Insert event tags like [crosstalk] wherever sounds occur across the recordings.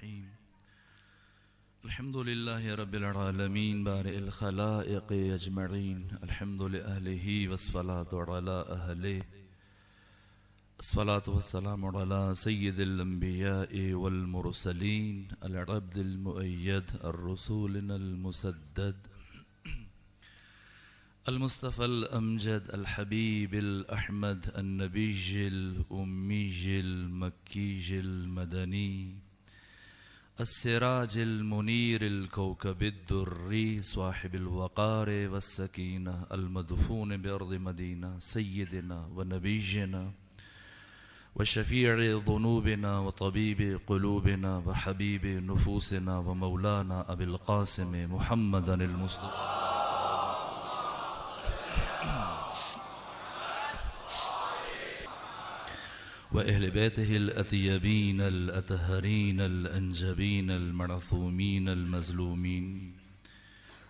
الرحيم الحمد لله رب العالمين بارئ الخلائق أجمعين الحمد لأهله والصلاة على أهله الصلاة والسلام على سيد الأنبياء والمرسلين العبد المؤيد الرسولنا المسدد المصطفى الأمجد الحبيب الأحمد النبي الأمي المكي المدني السراج المنير الكوكب الدري صاحب الوقار والسكينة المدفون بأرض مدينة سيدنا ونبينا وشفيع ذنوبنا وطبيب قلوبنا وحبيب نفوسنا ومولانا أبي القاسم محمدا المصطفى وأهل بيته الأطيبين الأطهرين الأنجبين المرثومين المظلومين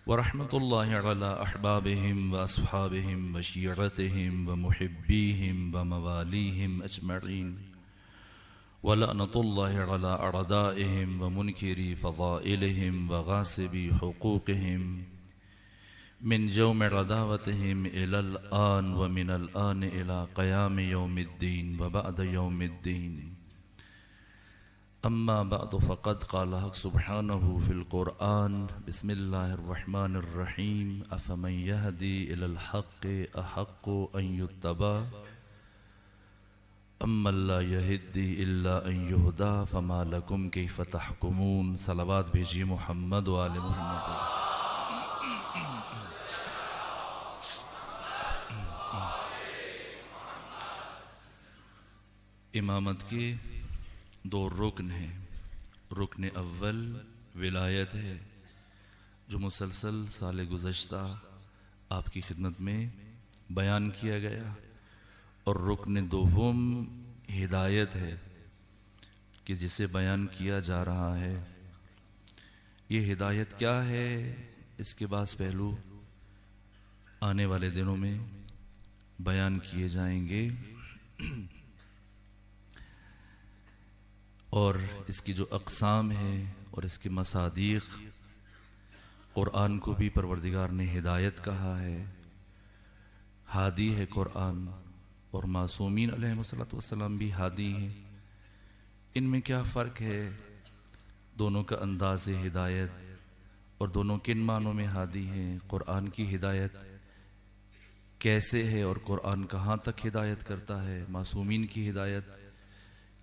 ورحمة الله على أحبابهم وأصحابهم وشيرتهم ومحبيهم ومواليهم أجمعين ولأنة الله على أعدائهم ومنكري فضائلهم وغاسبي حقوقهم मिन यौम रदावतम आन व मिनल आन अला क़याम योमद्दीन वबाद योमद्दीन अम्मा बाद फ़क़त काल हक सुबहान फ़िलक़ुरआन बसमीम अफ़मदी हक़ अहक़ अयुतबा अम्ला यहदी अयुहदा फ़मा लकुम के फ़तहकमून सलावात भेजिए मोहम्मद वाल मोहम्मद इमामत के दो रुकन हैं रुकन अव्वल विलायत है जो मुसलसल साल गुज्त आपकी खिदमत में बयान किया गया और रुकन हम हिदायत है कि जिसे बयान किया जा रहा है ये हिदायत क्या है इसके बाद पहलू आने वाले दिनों में बयान किए जाएंगे [clears throat] और इसकी जो अकसाम है और इसके मसादीक क़ुरान को भी परवरदिगार ने हिदायत कहा है हादी है क़ुरान और मासूमिन वसलम भी हादी हैं इनमें क्या फ़र्क है दोनों का अंदाज हिदायत और दोनों किन मानों में हादी हैं क़ुरान की हिदायत कैसे है और क़ुरान कहाँ तक हिदायत करता है मासूमिन की हिदायत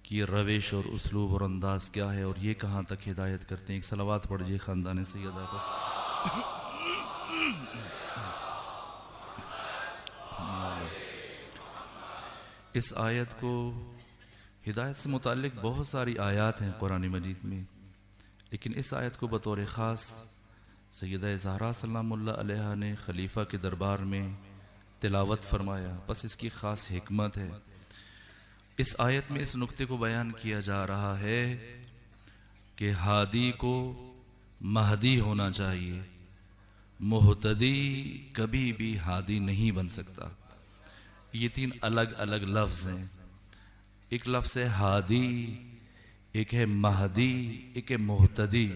कि रवेश और उसलूब और अंदाज क्या है और ये कहाँ तक हिदायत करते हैं एक सलावात पढ़िए ख़ानदान सैदा को इस आयत को हिदायत से मुतल बहुत सारी आयात हैं कुरान मजीद में लेकिन इस आयत को बतौर ख़ास सैद जहरा सल्ला ने खलीफ़ा के दरबार में तिलावत फरमाया बस इसकी ख़ास हमत है इस आयत में इस नुक्ते को बयान किया जा रहा है कि हादी को महदी होना चाहिए मोहतदी कभी भी हादी नहीं बन सकता ये तीन अलग अलग लफ्ज़ हैं एक लफ्ज़ है हादी एक है महदी एक है मोहतदी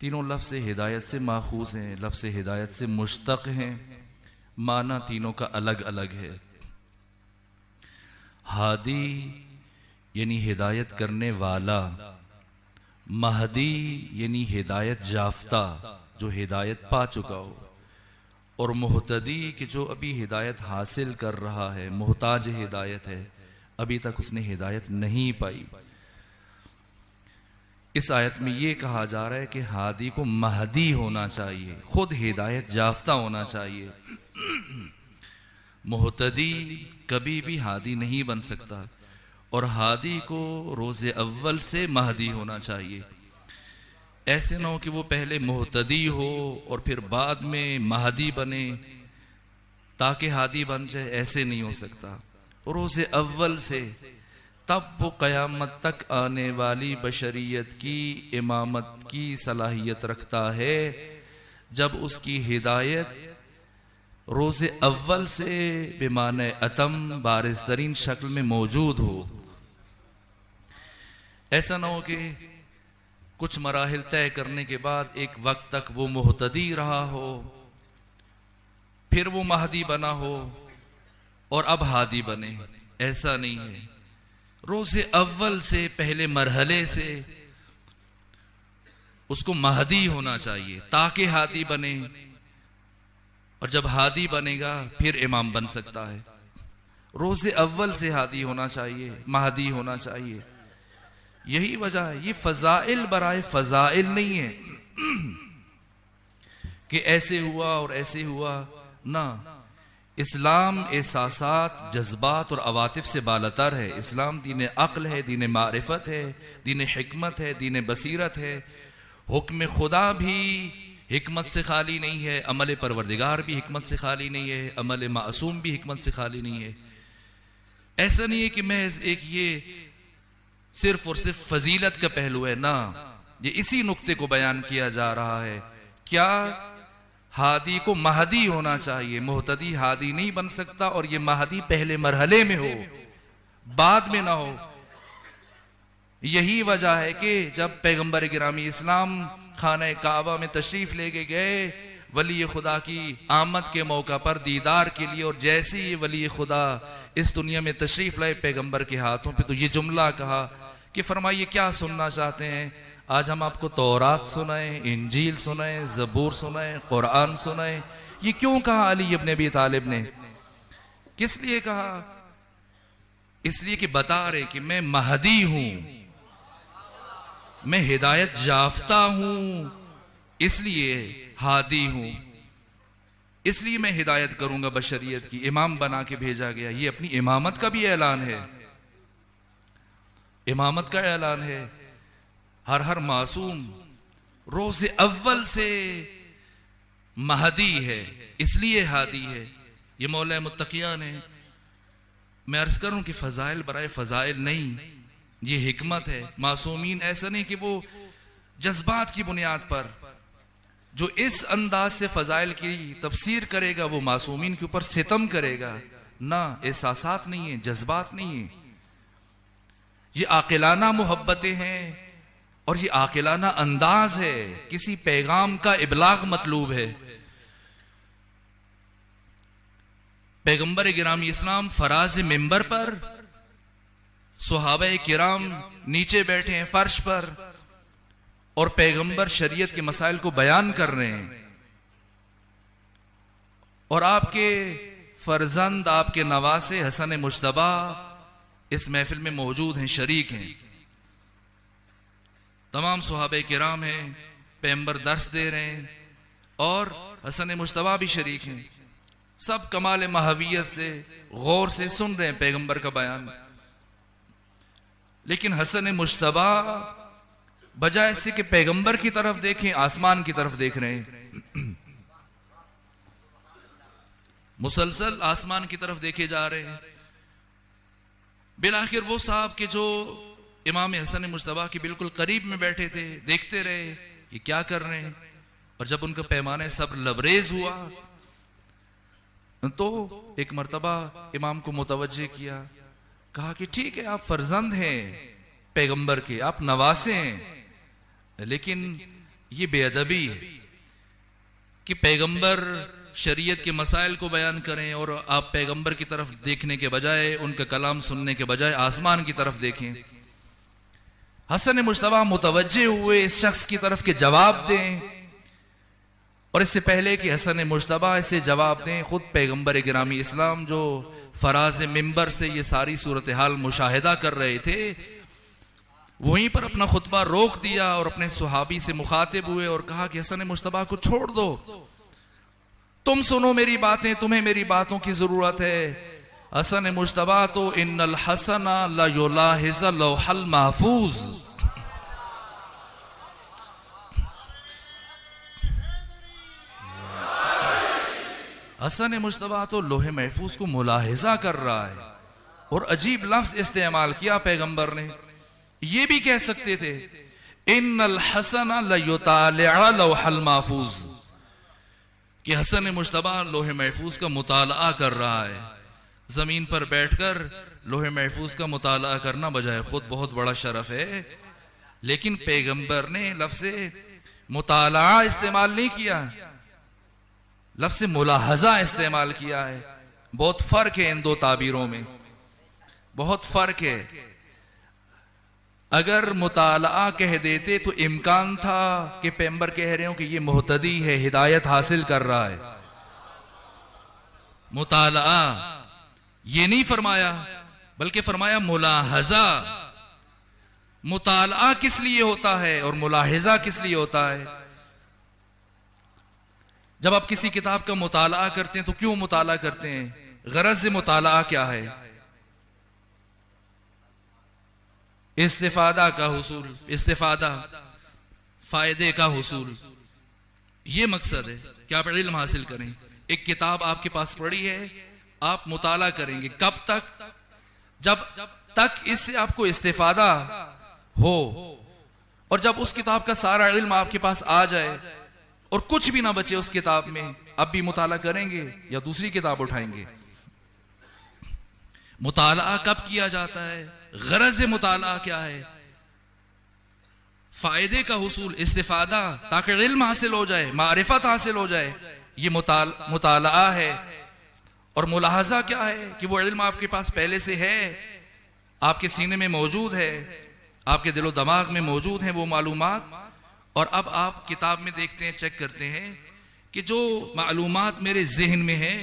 तीनों लफ्ज़ हिदायत से माखूज हैं लफ्ज़ हिदायत से मुश्तक हैं माना तीनों का अलग अलग है हादी यानी हिदायत करने वाला महदी यानी हिदायत याफ्ता जो हिदायत पा चुका हो और मोहतदी कि जो अभी हिदायत हासिल कर रहा है मोहताज हिदायत है अभी तक उसने हिदायत नहीं पाई इस आयत में ये कहा जा रहा है कि हादी को महदी होना चाहिए खुद हिदायत याफ्ता होना चाहिए [clears throat] मोहतदी कभी भी हादी नहीं बन सकता और हादी को रोजे अव्वल से महदी होना चाहिए ऐसे ना हो कि वो पहले मोहतदी हो और फिर बाद में महदी बने ताकि हादी बन जाए ऐसे नहीं हो सकता रोजे अव्वल से तब वो क़यामत तक आने वाली बशरियत की इमामत की सलाहियत रखता है जब उसकी हिदायत रोज़ अव्वल से बेमान अतम बारिश तरीन शक्ल में मौजूद हो ऐसा ना हो कि कुछ मराहल तय करने के बाद एक वक्त तक वो मुहतदी रहा हो फिर वो महदी बना हो और अब हादी बने ऐसा नहीं है रोज़ अव्वल से पहले मरहले से उसको महदी होना चाहिए ताकि हादी बने और जब हादी बनेगा फिर इमाम बन सकता है रोज़ अव्वल से हादी होना चाहिए महदी होना चाहिए यही वजह है ये फजाइल बराए फजाइल नहीं है [clears throat] कि ऐसे हुआ और ऐसे हुआ ना इस्लाम एहसास जज्बात और अवातिफ से बालतर है इस्लाम दीन अक्ल है दीन मारिफत है दीन हमत है दीन बसीरत है हुक्म खुदा भी हमत से खाली नहीं है अमल परवरदिगार भी हमत से खाली नहीं है अमल मासूम भी हमत से खाली नहीं है ऐसा नहीं है कि महज एक ये सिर्फ और सिर्फ फजीलत का पहलू है ना ये इसी नुक्ते को बयान किया जा रहा है क्या हादी को महदी होना चाहिए मोहतदी हादी नहीं बन सकता और ये महदी पहले मरहले में हो बाद में ना हो यही वजह है कि जब पैगंबर गिरामी इस्लाम खाने काबा में तशरीफ लेके गए वली खुदा की आमद के मौका पर दीदार के लिए और जैसे ही वली खुदा इस दुनिया में तशरीफ लाए पैगम्बर के हाथों पे तो ये जुमला कहा कि फरमाइए क्या सुनना चाहते हैं आज हम आपको तोरात सुनाएं इंजील सुनाएं जबूर सुनाएं कुरान सुनाएं ये क्यों कहा अली अब नबी तालिब ने किस लिए कहा इसलिए कि बता रहे कि मैं महदी हूं मैं हिदायत याफ्ता हूं इसलिए हादी हूं इसलिए मैं हिदायत करूंगा बशरीत की इमाम बना के भेजा गया ये अपनी इमामत का भी ऐलान है इमामत का ऐलान है हर हर मासूम रोज अव्वल से महदी है इसलिए हादी है ये मौल मुतकिया ने मैं अर्ज करूं कि फजाइल बरए फजाइल नहीं ये हिकमत है मासूमीन ऐसा नहीं कि वो जज्बात की बुनियाद पर जो इस अंदाज से फ़जाइल की तफसीर करेगा वो मासूमीन के ऊपर सितम करेगा ना एहसास नहीं है जज्बात नहीं है ये आकिलाना मोहब्बतें हैं और ये आकिलाना अंदाज है किसी पैगाम का इबलाग मतलूब है पैगंबर गिरामी इस्लाम फराज मेंबर पर सुहाब किराम नीचे बैठे हैं फर्श पर और पैगंबर शरीयत के मसाइल को बयान कर रहे हैं और आपके फर्जंद आपके नवासे हसन मुशतबा इस महफिल में मौजूद हैं शरीक हैं तमाम सुहाबे किराम हैं पैगंबर दर्श दे रहे हैं और हसन मुशतबा भी शरीक हैं सब कमाल महावियत से गौर से सुन रहे हैं पैगंबर का बयान लेकिन हसन मुशतबा बजाय से कि पैगंबर की तरफ देखें आसमान की तरफ देख रहे हैं मुसलसल आसमान की तरफ देखे जा रहे हैं आखिर वो साहब के जो इमाम हसन मुशतबा के बिल्कुल करीब में बैठे थे देखते रहे कि क्या कर रहे हैं और जब उनका पैमाने सब लबरेज हुआ तो एक मरतबा इमाम को मुतवजे किया कहा कि ठीक है आप फर्जंद हैं पैगंबर के आप नवासे हैं लेकिन ये बेअदबी है कि पैगंबर शरीयत के मसाइल को बयान करें और आप पैगंबर की तरफ देखने के बजाय उनका कलाम सुनने के बजाय आसमान की तरफ देखें हसन मुशतबा मुतवजे हुए इस शख्स की तरफ के जवाब दें और इससे पहले कि हसन मुशतबा इसे जवाब दें खुद पैगंबर ग्रामी इस्लाम जो फराज मंबर से ये सारी सूरत हाल मुशाहिदा कर रहे थे वहीं पर अपना खुतबा रोक दिया और अपने सुहाबी से मुखातिब हुए और कहा कि हसन मुशतबा को छोड़ दो तुम सुनो मेरी बातें तुम्हें मेरी बातों की जरूरत है हसन मुशतबा तो इन हसन महफूज हसन मुशतबा तो लोहे महफूज को मुलाहजा कर रहा है और अजीब लफ्ज इस्तेमाल किया पैगंबर ने ये भी कह सकते थे इन हसन महफूज कि हसन मुशतबा लोहे महफूज का मुताल कर रहा है ज़मीन पर बैठ कर लोहे महफूज का मुताल करना बजाय ख़ुद बहुत बड़ा शरफ है लेकिन पैगंबर ने लफ्ज़ मुताल इस्तेमाल नहीं किया लफ्स मुलाहजा इस्तेमाल किया है बहुत फ़र्क है इन दो ताबीरों में बहुत फ़र्क है अगर मुताल कह देते तो इम्कान था कि पैम्बर कह रहे हो कि ये मुहतदी है हिदायत हासिल कर रहा है मुताल ये नहीं फरमाया बल्कि फरमाया मुलाहजा मुताल किस लिए होता है और मुलाहजा किस लिए होता है जब आप किसी किताब का मुताला करते हैं तो क्यों मुताला करते हैं गरज मुताला क्या है इस्तेफादा का हसूल इस्तेफादा फायदे का हसूल ये मकसद है कि आप इल्म हासिल करें एक किताब आपके पास पड़ी है आप मुताला करेंगे कब तक जब तक इससे आपको इस्तेफादा हो और जब उस किताब का सारा इल्म आपके पास आ जाए और कुछ भी ना बचे उस किताब में अब भी मुताला करेंगे या दूसरी किताब उठाएंगे मुताला कब किया जाता है गरज मुताला क्या है फायदे का हसूल इस्तेफादा ताकि इल्म हासिल हो जाए मारिफत हासिल हो जाए ये मुताला है और मुलाजा क्या है कि वो इल्म आपके पास पहले से है आपके सीने में मौजूद है आपके दिलो दमाग में मौजूद है वो मालूम और अब आप किताब में देखते हैं चेक करते हैं कि जो मालूम मेरे जहन में है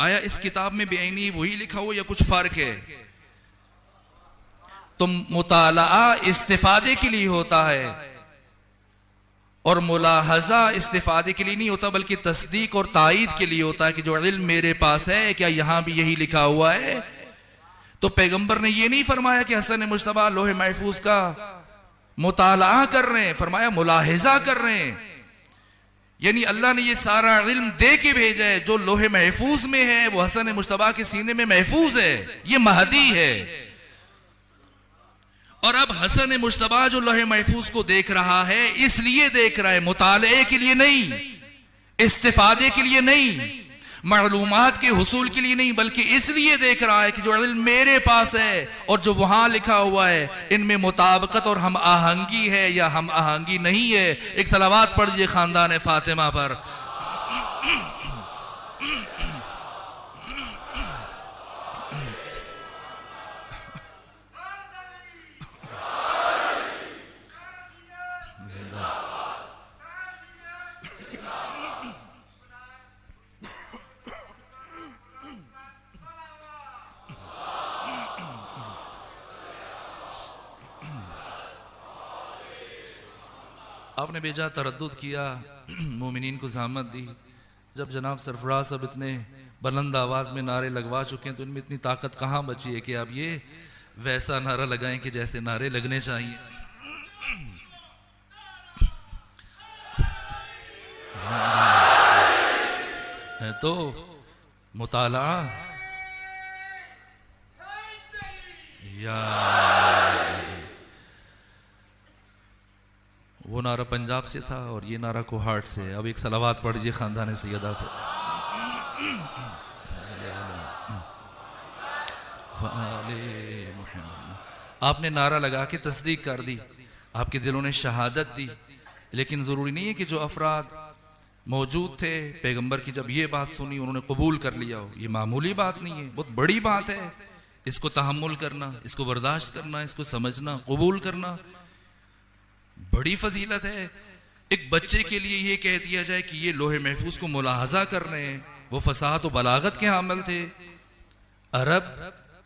आया इस किताब में बेनी वही लिखा हो या कुछ फ़र्क है तो मुताला इस्तेफादे के लिए होता है और मुलाहजा इस्तेफादे के लिए नहीं होता बल्कि तस्दीक और तायद के लिए होता है कि जो इल्म मेरे पास है क्या यहां भी यही लिखा हुआ है तो पैगंबर ने यह नहीं फरमाया कि हसन मुशतबा लोहे महफूज का मुताला कर रहे हैं फरमाया मुलाहजा कर रहे हैं यानी अल्लाह ने ये सारा इल्म दे के भेजा है जो लोहे महफूज में है वो हसन मुशतबा के सीने में महफूज है ये महदी है और अब हसन मुशतबा जो लोहे महफूज को देख रहा है इसलिए देख रहा है मुताले के लिए नहीं इस्तीफादे के लिए नहीं मलूम के हसूल के लिए नहीं बल्कि इसलिए देख रहा है कि जो इल्म मेरे पास है और जो वहां लिखा हुआ है इनमें मुताबकत और हम आहंगी है या हम आहंगी नहीं है एक सलावाद पढ़ दिए खानदान फातिमा पर आपने भेजा तरद किया [clears throat] मोमिन को जहामत दी जब जनाब सरफराज साहब इतने बुलंद आवाज़ में नारे लगवा चुके हैं तो इनमें इतनी ताकत कहाँ बची है कि आप ये वैसा नारा लगाएं कि जैसे नारे लगने चाहिए [clears throat] है तो मुताला या वो नारा पंजाब से था और ये नारा हार्ट से अब एक सलावात पढ़ लीजिए ख़ानदान सैदा पे आपने नारा लगा के तस्दीक कर दी आपके दिलों ने शहादत दी लेकिन ज़रूरी नहीं है कि जो अफराद मौजूद थे पैगंबर की जब ये बात सुनी उन्होंने कबूल कर लिया हो ये मामूली बात नहीं है बहुत बड़ी बात है इसको तहमुल करना इसको बर्दाश्त करना इसको समझना कबूल करना बड़ी फजीलत है एक बच्चे के लिए यह कह दिया जाए कि ये लोहे महफूज को मुलाहजा कर रहे हैं वो फसाहत और बलागत के हामल थे अरब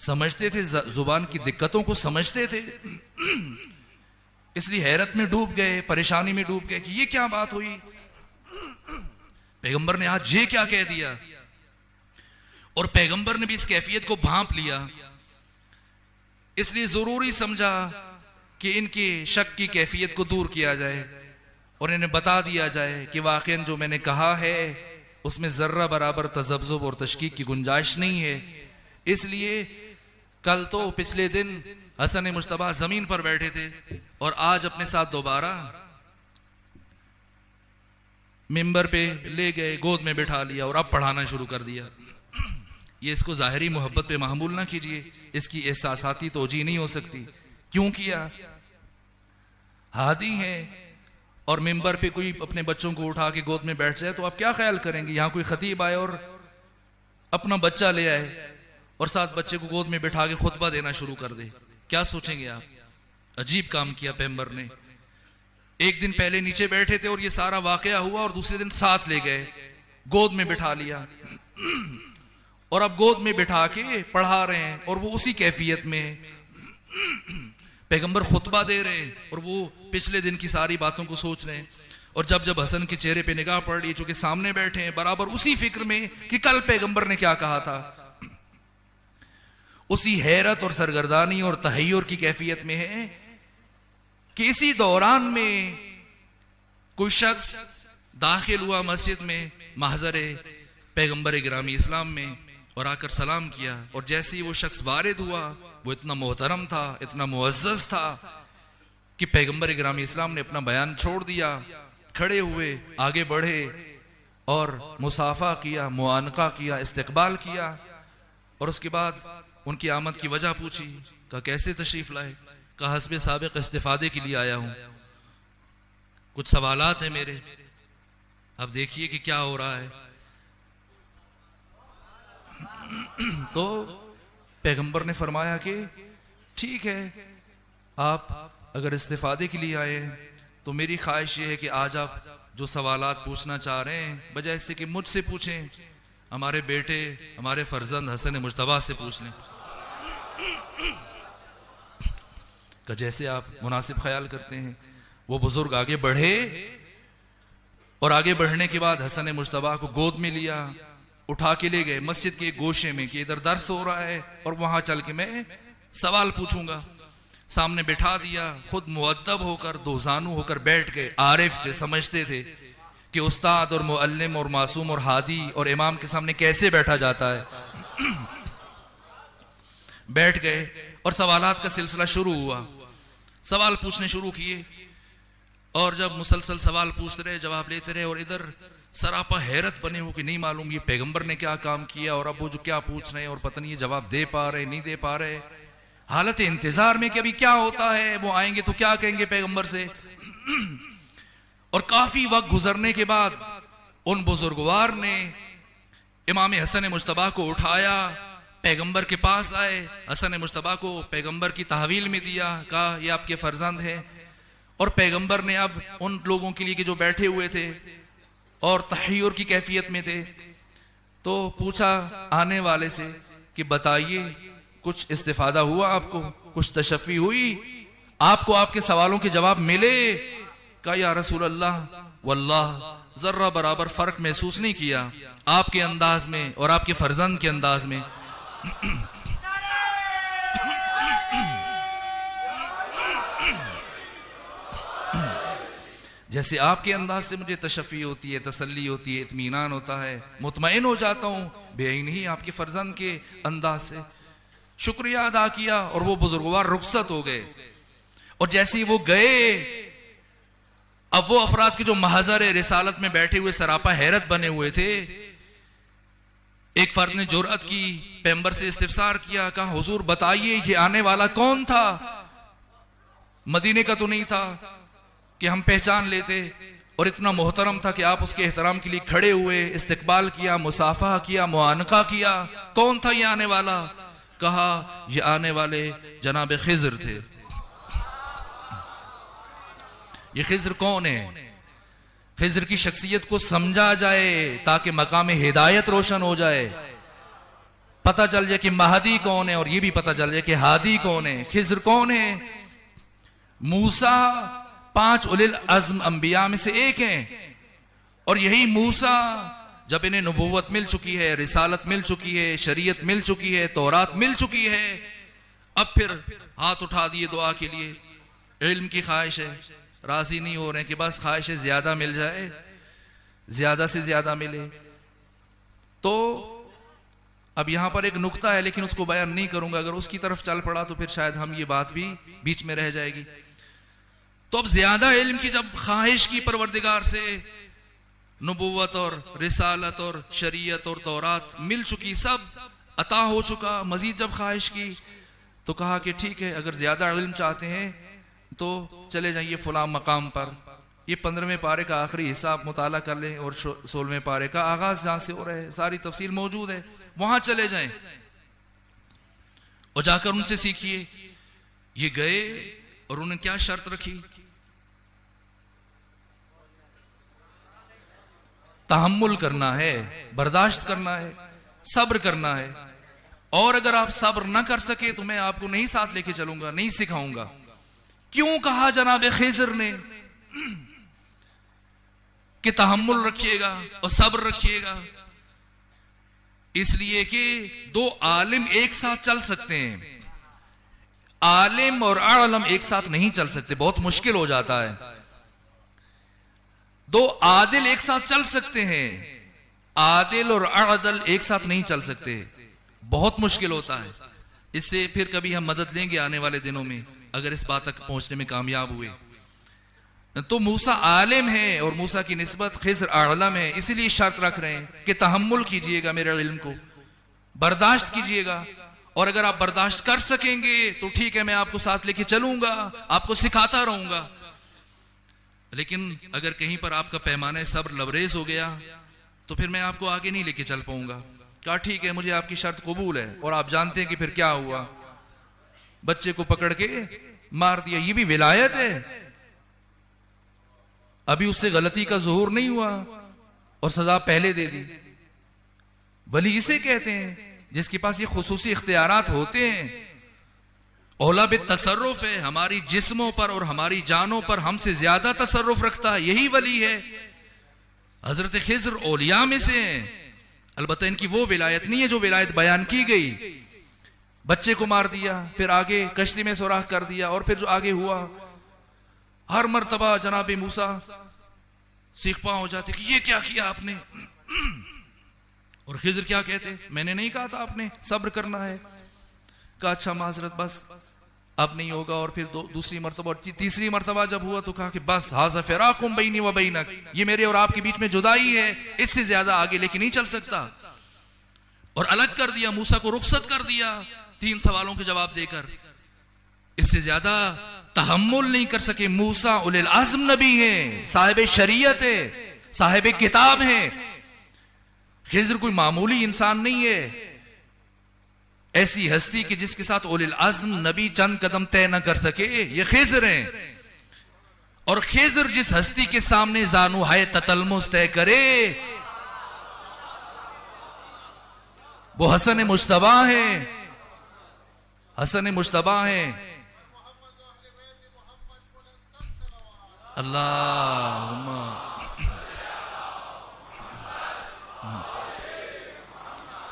समझते थे जुबान की दिक्कतों को समझते थे इसलिए हैरत में डूब गए परेशानी में डूब गए कि ये क्या बात हुई पैगंबर ने आज ये क्या कह दिया और पैगंबर ने भी इस कैफियत को भांप लिया इसलिए जरूरी समझा कि इनकी शक की कैफियत को दूर किया जाए और इन्हें बता दिया जाए कि वाक़ जो मैंने कहा है उसमें ज़र्रा बराबर तजब्ज़ुब और तशकीक की गुंजाइश नहीं है इसलिए कल तो पिछले दिन हसन मुशतबा ज़मीन पर बैठे थे और आज अपने साथ दोबारा मेंबर पे ले गए गोद में बिठा लिया और अब पढ़ाना शुरू कर दिया ये इसको ज़ाहरी मोहब्बत पे मामूल ना कीजिए इसकी एहसासाती तोजी नहीं हो सकती क्यों किया हादी है और मेंबर पे कोई अपने बच्चों को उठा के गोद में बैठ जाए तो आप क्या ख्याल करेंगे यहां कोई खतीब आए और अपना बच्चा ले आए और साथ बच्चे को गोद में बैठा के खुतबा देना शुरू कर दे क्या सोचेंगे आप अजीब काम किया पैम्बर ने एक दिन पहले नीचे बैठे थे और ये सारा वाकया हुआ और दूसरे दिन साथ ले गए गोद में बिठा लिया और अब गोद में बिठा के पढ़ा रहे हैं और वो उसी कैफियत में है पैगंबर खुतबा दे रहे और वो पिछले दिन की सारी बातों को सोच रहे हैं और जब जब हसन के चेहरे पे निगाह पड़ रही चूंकि सामने बैठे हैं बराबर उसी फिक्र में कि कल पैगंबर ने क्या कहा था उसी हैरत और सरगर्दानी और तहैर की कैफियत में है कि इसी दौरान में कोई शख्स दाखिल हुआ मस्जिद में महजर पैगंबर ग्रामी इस्लाम में और आकर सलाम किया और जैसे ही वो शख्स वारिद हुआ वो इतना मोहतरम था इतना मुआज़ था कि पैगम्बर ग्रामी इस्लाम ने अपना बयान छोड़ दिया खड़े हुए आगे बढ़े और मुसाफा किया मुआनका किया इस्तकबाल किया और उसके बाद उनकी आमद की वजह पूछी कहा कैसे तशरीफ़ लाए कहा हसब सबक इस्तीफ़ादे के लिए आया हूँ कुछ सवालत हैं मेरे अब देखिए कि क्या हो रहा है तो पैगंबर ने फरमाया कि ठीक है आप अगर इस्तीफादे के लिए आए तो मेरी ख्वाहिश ये है कि आज आप जो सवाल पूछना चाह रहे हैं बजाय इससे कि मुझसे पूछें हमारे बेटे हमारे फर्जंद हसन मुशतबा से पूछ लें का जैसे आप मुनासिब ख्याल करते हैं वो बुज़ुर्ग आगे बढ़े और आगे बढ़ने के बाद हसन मुशतबा को गोद में लिया उठा के ले गए मस्जिद के गोशे में कि इधर दर्श हो रहा है और वहां चल के मैं सवाल पूछूंगा सामने बिठा दिया खुद मुद्दब होकर दोजानू होकर बैठ गए आरिफ थे समझते थे कि उस्ताद और मुअल्लम और मासूम और हादी और इमाम के सामने कैसे बैठा जाता है [clears throat] बैठ गए और सवालात का सिलसिला शुरू हुआ सवाल पूछने शुरू किए और जब मुसलसल सवाल पूछते रहे जवाब लेते रहे और इधर आप हैरत बने हो कि नहीं मालूम ये पैगंबर ने क्या काम किया और अब वो जो क्या पूछ रहे हैं और पता नहीं ये जवाब दे पा रहे नहीं दे पा रहे हालत इंतजार में कि अभी क्या होता है वो आएंगे तो क्या कहेंगे पैगंबर से [clears throat] और काफी वक्त गुजरने के बाद उन बुजुर्गवार ने इमाम हसन मुशतबा को उठाया पैगंबर के पास आए हसन मुशतबा को पैगंबर की तहवील में दिया कहा यह आपके फर्जंद हैं और पैगंबर ने अब उन लोगों के लिए कि जो बैठे हुए थे और तहयर की कैफियत में थे तो पूछा आने वाले से कि बताइए कुछ इस्तेफादा हुआ आपको कुछ तशफ़ी हुई आपको आपके सवालों के जवाब मिले का या रसूल अल्लाह वल्लाह ज़र्रा बराबर फ़र्क महसूस नहीं किया आपके अंदाज में और आपके फर्जंद के अंदाज में [clears throat] जैसे आपके अंदाज से मुझे तशफ़ी होती है तसल्ली होती है इतमान होता है मुतमिन हो जाता हूँ बेईन ही आपके फर्जंद के अंदाज से शुक्रिया अदा किया और वो बुजुर्गवार रुखसत हो गए और जैसे ही वो गए अब वो अफराद के जो महाजर रिसालत में बैठे हुए सरापा हैरत बने हुए थे एक फर्द ने जरूरत की पैम्बर से इस्तार किया कहा हुजूर बताइए ये आने वाला कौन था मदीने का तो नहीं था कि हम पहचान लेते और इतना मोहतरम था कि आप उसके एहतराम के लिए खड़े हुए इस्तकबाल किया मुसाफा किया मुआनका किया कौन था ये आने वाला कहा ये आने वाले जनाब खिजर थे ये खिजर कौन है खिजर की शख्सियत को समझा जाए ताकि मकाम हिदायत रोशन हो जाए पता चल जाए कि महदी कौन है और ये भी पता चल जाए कि हादी कौन है खिजर कौन है मूसा पांच उलिल अजम अंबिया में से एक हैं और यही मूसा जब इन्हें नबूवत मिल चुकी है रिसालत मिल चुकी है शरीयत मिल चुकी है तोरात मिल चुकी है अब फिर हाथ उठा दिए दुआ के लिए इल्म की ख्वाहिश है राजी नहीं हो रहे कि बस ख्वाहिश है ज्यादा मिल जाए ज्यादा से ज्यादा मिले तो अब यहां पर एक नुकता है लेकिन उसको बयान नहीं करूंगा अगर उसकी तरफ चल पड़ा तो फिर शायद हम ये बात भी बीच में रह जाएगी तो अब ज्यादा इल्म की जब ख्वाहिश की परवरदिगार से नबूवत और रिसालत और शरीयत और तौरात मिल चुकी सब अता हो चुका मजीद जब ख्वाहिश की तो कहा कि ठीक है अगर ज़्यादा इल्म चाहते हैं तो चले जाइए फलाम मकाम पर ये पंद्रहवें पारे का आखिरी हिसाब आप मुताल कर लें और सोलहवें पारे का आगाज जहां से हो रहा है सारी तफसील मौजूद है वहां चले जाए और जाकर उनसे सीखिए ये गए और उन्होंने क्या शर्त रखी तहमुल करना है बर्दाश्त करना है सब्र करना है और अगर आप सब्र ना कर सके तो मैं आपको नहीं साथ लेके चलूंगा नहीं सिखाऊंगा क्यों कहा जनाब खेजर ने कि तहमुल रखिएगा और सब्र रखिएगा इसलिए कि दो आलिम एक साथ चल सकते हैं आलिम और आलम एक साथ नहीं चल सकते बहुत मुश्किल हो जाता है दो आदिल एक साथ चल सकते हैं आदिल और अदल एक साथ नहीं चल सकते बहुत मुश्किल होता है इससे फिर कभी हम मदद लेंगे आने वाले दिनों में अगर इस बात तक पहुंचने में कामयाब हुए तो मूसा आलिम है और मूसा की नस्बत खिजर आलम है इसीलिए शर्त रख रहे हैं कि तहमुल कीजिएगा मेरे इल्म को बर्दाश्त कीजिएगा और अगर आप बर्दाश्त कर सकेंगे तो ठीक है मैं आपको साथ लेके चलूंगा आपको सिखाता रहूंगा लेकिन अगर कहीं पर आपका पैमाना सब्र लबरेज हो गया तो फिर मैं आपको आगे नहीं लेके चल पाऊंगा कहा ठीक है मुझे आपकी शर्त कबूल है और आप जानते हैं कि फिर क्या हुआ बच्चे को पकड़ के मार दिया ये भी विलायत है अभी उससे गलती का जहूर नहीं हुआ और सजा पहले दे दी बली इसे कहते हैं जिसके पास ये खसूसी इख्तियार होते हैं ओला भी तसरुफ है हमारी जिस्मों पर और हमारी जानों पर हमसे ज्यादा तसरफ रखता है यही वली है हजरत खिजर ओलिया में से हैं अलबत्त इनकी वो विलायत नहीं है जो विलायत बयान की गई बच्चे को मार दिया फिर आगे कश्ती में सुराख कर दिया और फिर जो आगे हुआ हर मरतबा जनाब मूसा सिखपा हो जाते कि ये क्या किया आपने और खिजर क्या कहते मैंने नहीं कहा था आपने सब्र करना है कहा अच्छा माजरत बस अब नहीं होगा और फिर दूसरी मरतबा और तीसरी मरतबा जब हुआ तो कहा कि बस हाजा फिराकुम बैनी व बैनक ये मेरे और आपके बीच में जुदाई है इससे ज्यादा आगे लेके नहीं चल सकता और अलग कर दिया मूसा को रुखसत कर दिया तीन सवालों के जवाब देकर इससे ज्यादा तहमुल नहीं कर सके मूसा उल आजम नबी है साहेब शरीयत है साहेब किताब है खिजर कोई मामूली इंसान नहीं है ऐसी हस्ती की जिसके साथ ओलिल आजम नबी चंद कदम तय ना कर सके ये खेजर हैं और खेजर जिस हस्ती के सामने जानू हाय ततलमुस तय करे वो हसन मुशतबा है हसन मुश्तबा है अल्लाह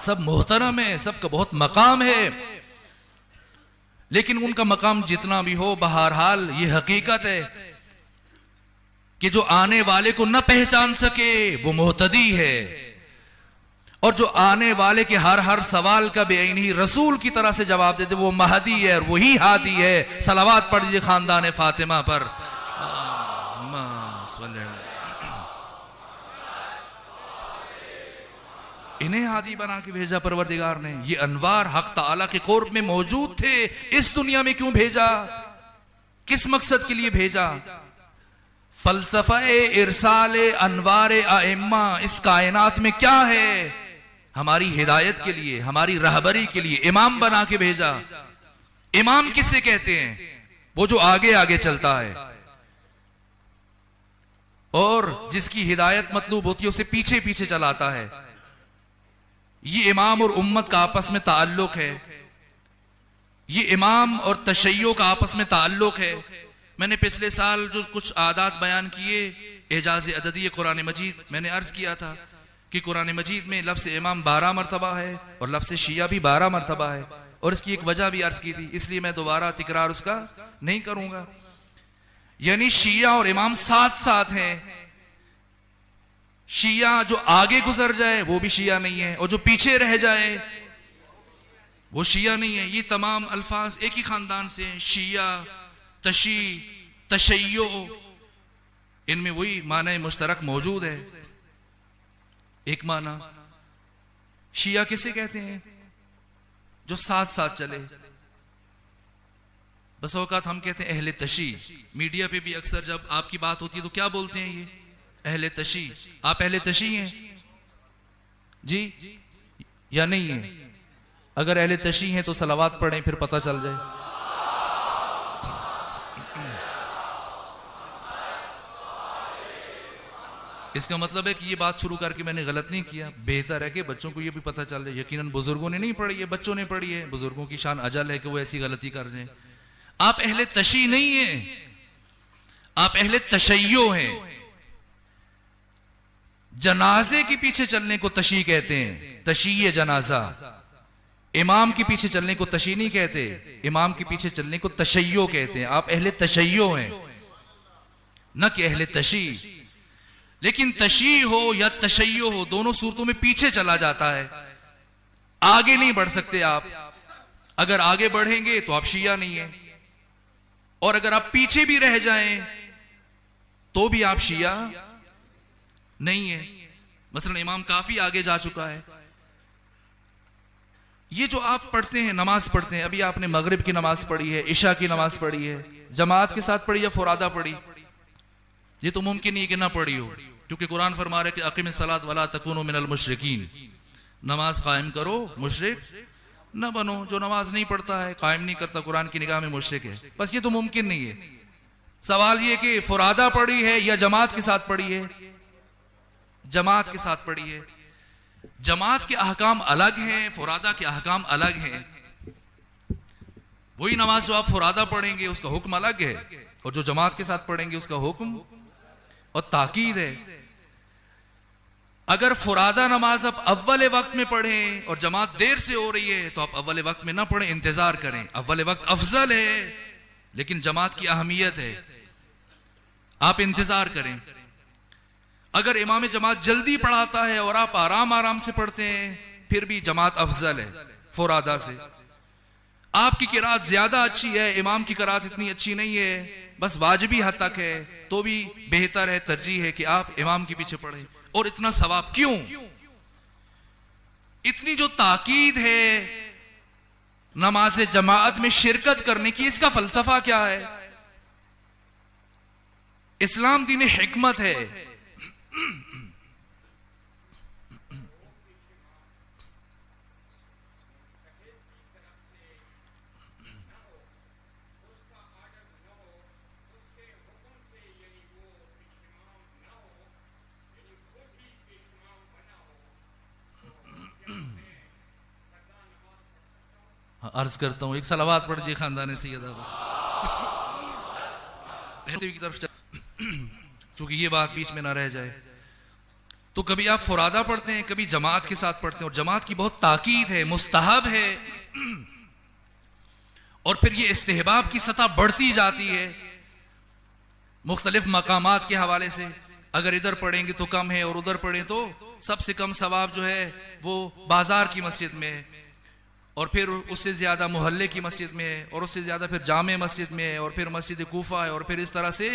सब मोहतरम है सबका बहुत मकाम है लेकिन उनका मकाम जितना भी हो बहरहाल ये हकीकत है कि जो आने वाले को न पहचान सके वो मोहतदी है और जो आने वाले के हर हर सवाल का बेआनी रसूल की तरह से जवाब देते वो महदी है और वही हादी है सलावाद पढ़ दीजिए खानदान फातिमा पर इन्हें हादी बना के भेजा परवरदिगार ने ये अनवार हक ताला के कोर्ब में मौजूद थे इस दुनिया में क्यों भेजा किस मकसद के लिए भेजा फलसफा इरसाल अनवार आइम्मा इस कायनात में क्या है हमारी हिदायत के लिए हमारी रहबरी के लिए इमाम बना के भेजा इमाम किसे कहते हैं वो जो आगे आगे चलता है और जिसकी हिदायत मतलूब होती है उसे पीछे पीछे चलाता है ये इमाम और उम्मत का आपस में ताल्लुक है ये इमाम और तशैयों का आपस में ताल्लुक है मैंने पिछले साल जो कुछ आदात बयान किए एजाज अददी कुरान मजीद मैंने अर्ज किया था कि कुरान मजीद में लफ्स इमाम बारह मरतबा है और लफ्स शिया भी बारह मरतबा है और इसकी एक वजह भी अर्ज की थी इसलिए मैं दोबारा तकरार उसका नहीं करूंगा यानी शिया और इमाम साथ साथ हैं शिया जो आगे गुजर जाए वो भी शिया नहीं है और जो पीछे रह जाए वो शिया नहीं है ये तमाम अल्फाज एक ही खानदान से हैं शिया तशी तशैयो इनमें वही माना मुश्तरक मौजूद है एक माना शिया किसे कहते हैं जो साथ साथ चले बस औकात हम कहते हैं अहले तशी मीडिया पे भी अक्सर जब आपकी बात होती है तो क्या बोलते हैं ये अहले तशी आप अहले तशी हैं जी या नहीं है अगर अहले तशी हैं तो सलावात पढ़ें फिर पता चल जाए इसका मतलब है कि ये बात शुरू करके मैंने गलत नहीं किया बेहतर है कि बच्चों को ये भी पता चल जाए यकीनन बुजुर्गों ने नहीं पढ़ी है बच्चों ने पढ़ी है बुजुर्गों की शान अजल है कि वो ऐसी गलती कर जाए आप अहले तशी नहीं है आप अहले तशैयो हैं जनाजे के पीछे चलने को तशी कहते हैं तशी जनाजा इमाम के पीछे चलने को तशी नहीं कहते इमाम के पीछे चलने को तशैयो कहते हैं आप अहले तशैयो हैं न कि अहले तशी लेकिन तशी हो या तशैयो हो दोनों सूरतों में पीछे चला जाता है आगे नहीं बढ़ सकते आप अगर आगे बढ़ेंगे तो आप शिया नहीं है और अगर आप पीछे भी रह जाएं तो भी आप शिया नहीं है मसलन इमाम काफी आगे जा चुका है ये जो आप पढ़ते हैं नमाज पढ़ते हैं अभी आपने मगरिब की नमाज पढ़ी है ईशा की नमाज पढ़ी है जमात के साथ पढ़ी या फुरादा पढ़ी ये तो मुमकिन नहीं कि ना पढ़ी हो क्योंकि कुरान फरमा रहे कि अकीम सलात वाला तकुन मिनल मुशरकिन नमाज कायम करो मुशरक न बनो जो नमाज नहीं पढ़ता है कायम नहीं करता कुरान की निगाह में मुशरक है बस ये तो मुमकिन नहीं है सवाल ये कि फुरादा पढ़ी है या जमात के साथ पढ़ी है जमात के साथ पढ़िए जमात के अहकाम अलग हैं फुरादा के अहकाम अलग हैं वही नमाज जो आप फुरादा पढ़ेंगे उसका हुक्म अलग है और जो जमात के साथ पढ़ेंगे उसका हुक्म और ताकीद है अगर फुरादा नमाज आप अव्वल वक्त में पढ़ें और जमात देर से हो रही है तो आप अव्वल वक्त में ना पढ़ें इंतजार करें अव्वल वक्त अफजल है लेकिन जमात की अहमियत है आप इंतजार करें अगर इमाम जमात जल्दी पढ़ाता है और आप आराम आराम से पढ़ते हैं फिर भी जमात अफजल है फोरादा से आपकी किरात ज्यादा अच्छी है इमाम की किरात इतनी अच्छी नहीं है बस वाजबी हद तक है तो भी बेहतर है तरजीह है कि आप इमाम के पीछे पढ़े और इतना सवाब क्यों इतनी जो ताकीद है नमाज जमात में शिरकत करने की इसका फलसफा क्या है इस्लाम दीन हिकमत है हाँ, अर्ज करता हूँ एक सलावाद पढ़ दिए खानदान सैदा की तरफ [clears throat] चूंकि ये बात बीच में ना रह जाए तो कभी आप फुरादा पढ़ते हैं कभी जमात के साथ पढ़ते हैं और जमात की बहुत ताकीद है मुस्तहब है और फिर ये इस्तेहबाब की सतह बढ़ती जाती है मुख्तलिफ मकाम के हवाले से अगर इधर पढ़ेंगे तो कम है और उधर पढ़ें तो सबसे कम सवाब जो है वो बाजार की मस्जिद में है और फिर उससे ज़्यादा मोहल्ले की मस्जिद में है और उससे ज़्यादा फिर जाम मस्जिद में है और फिर मस्जिद कोफा है और फिर इस तरह से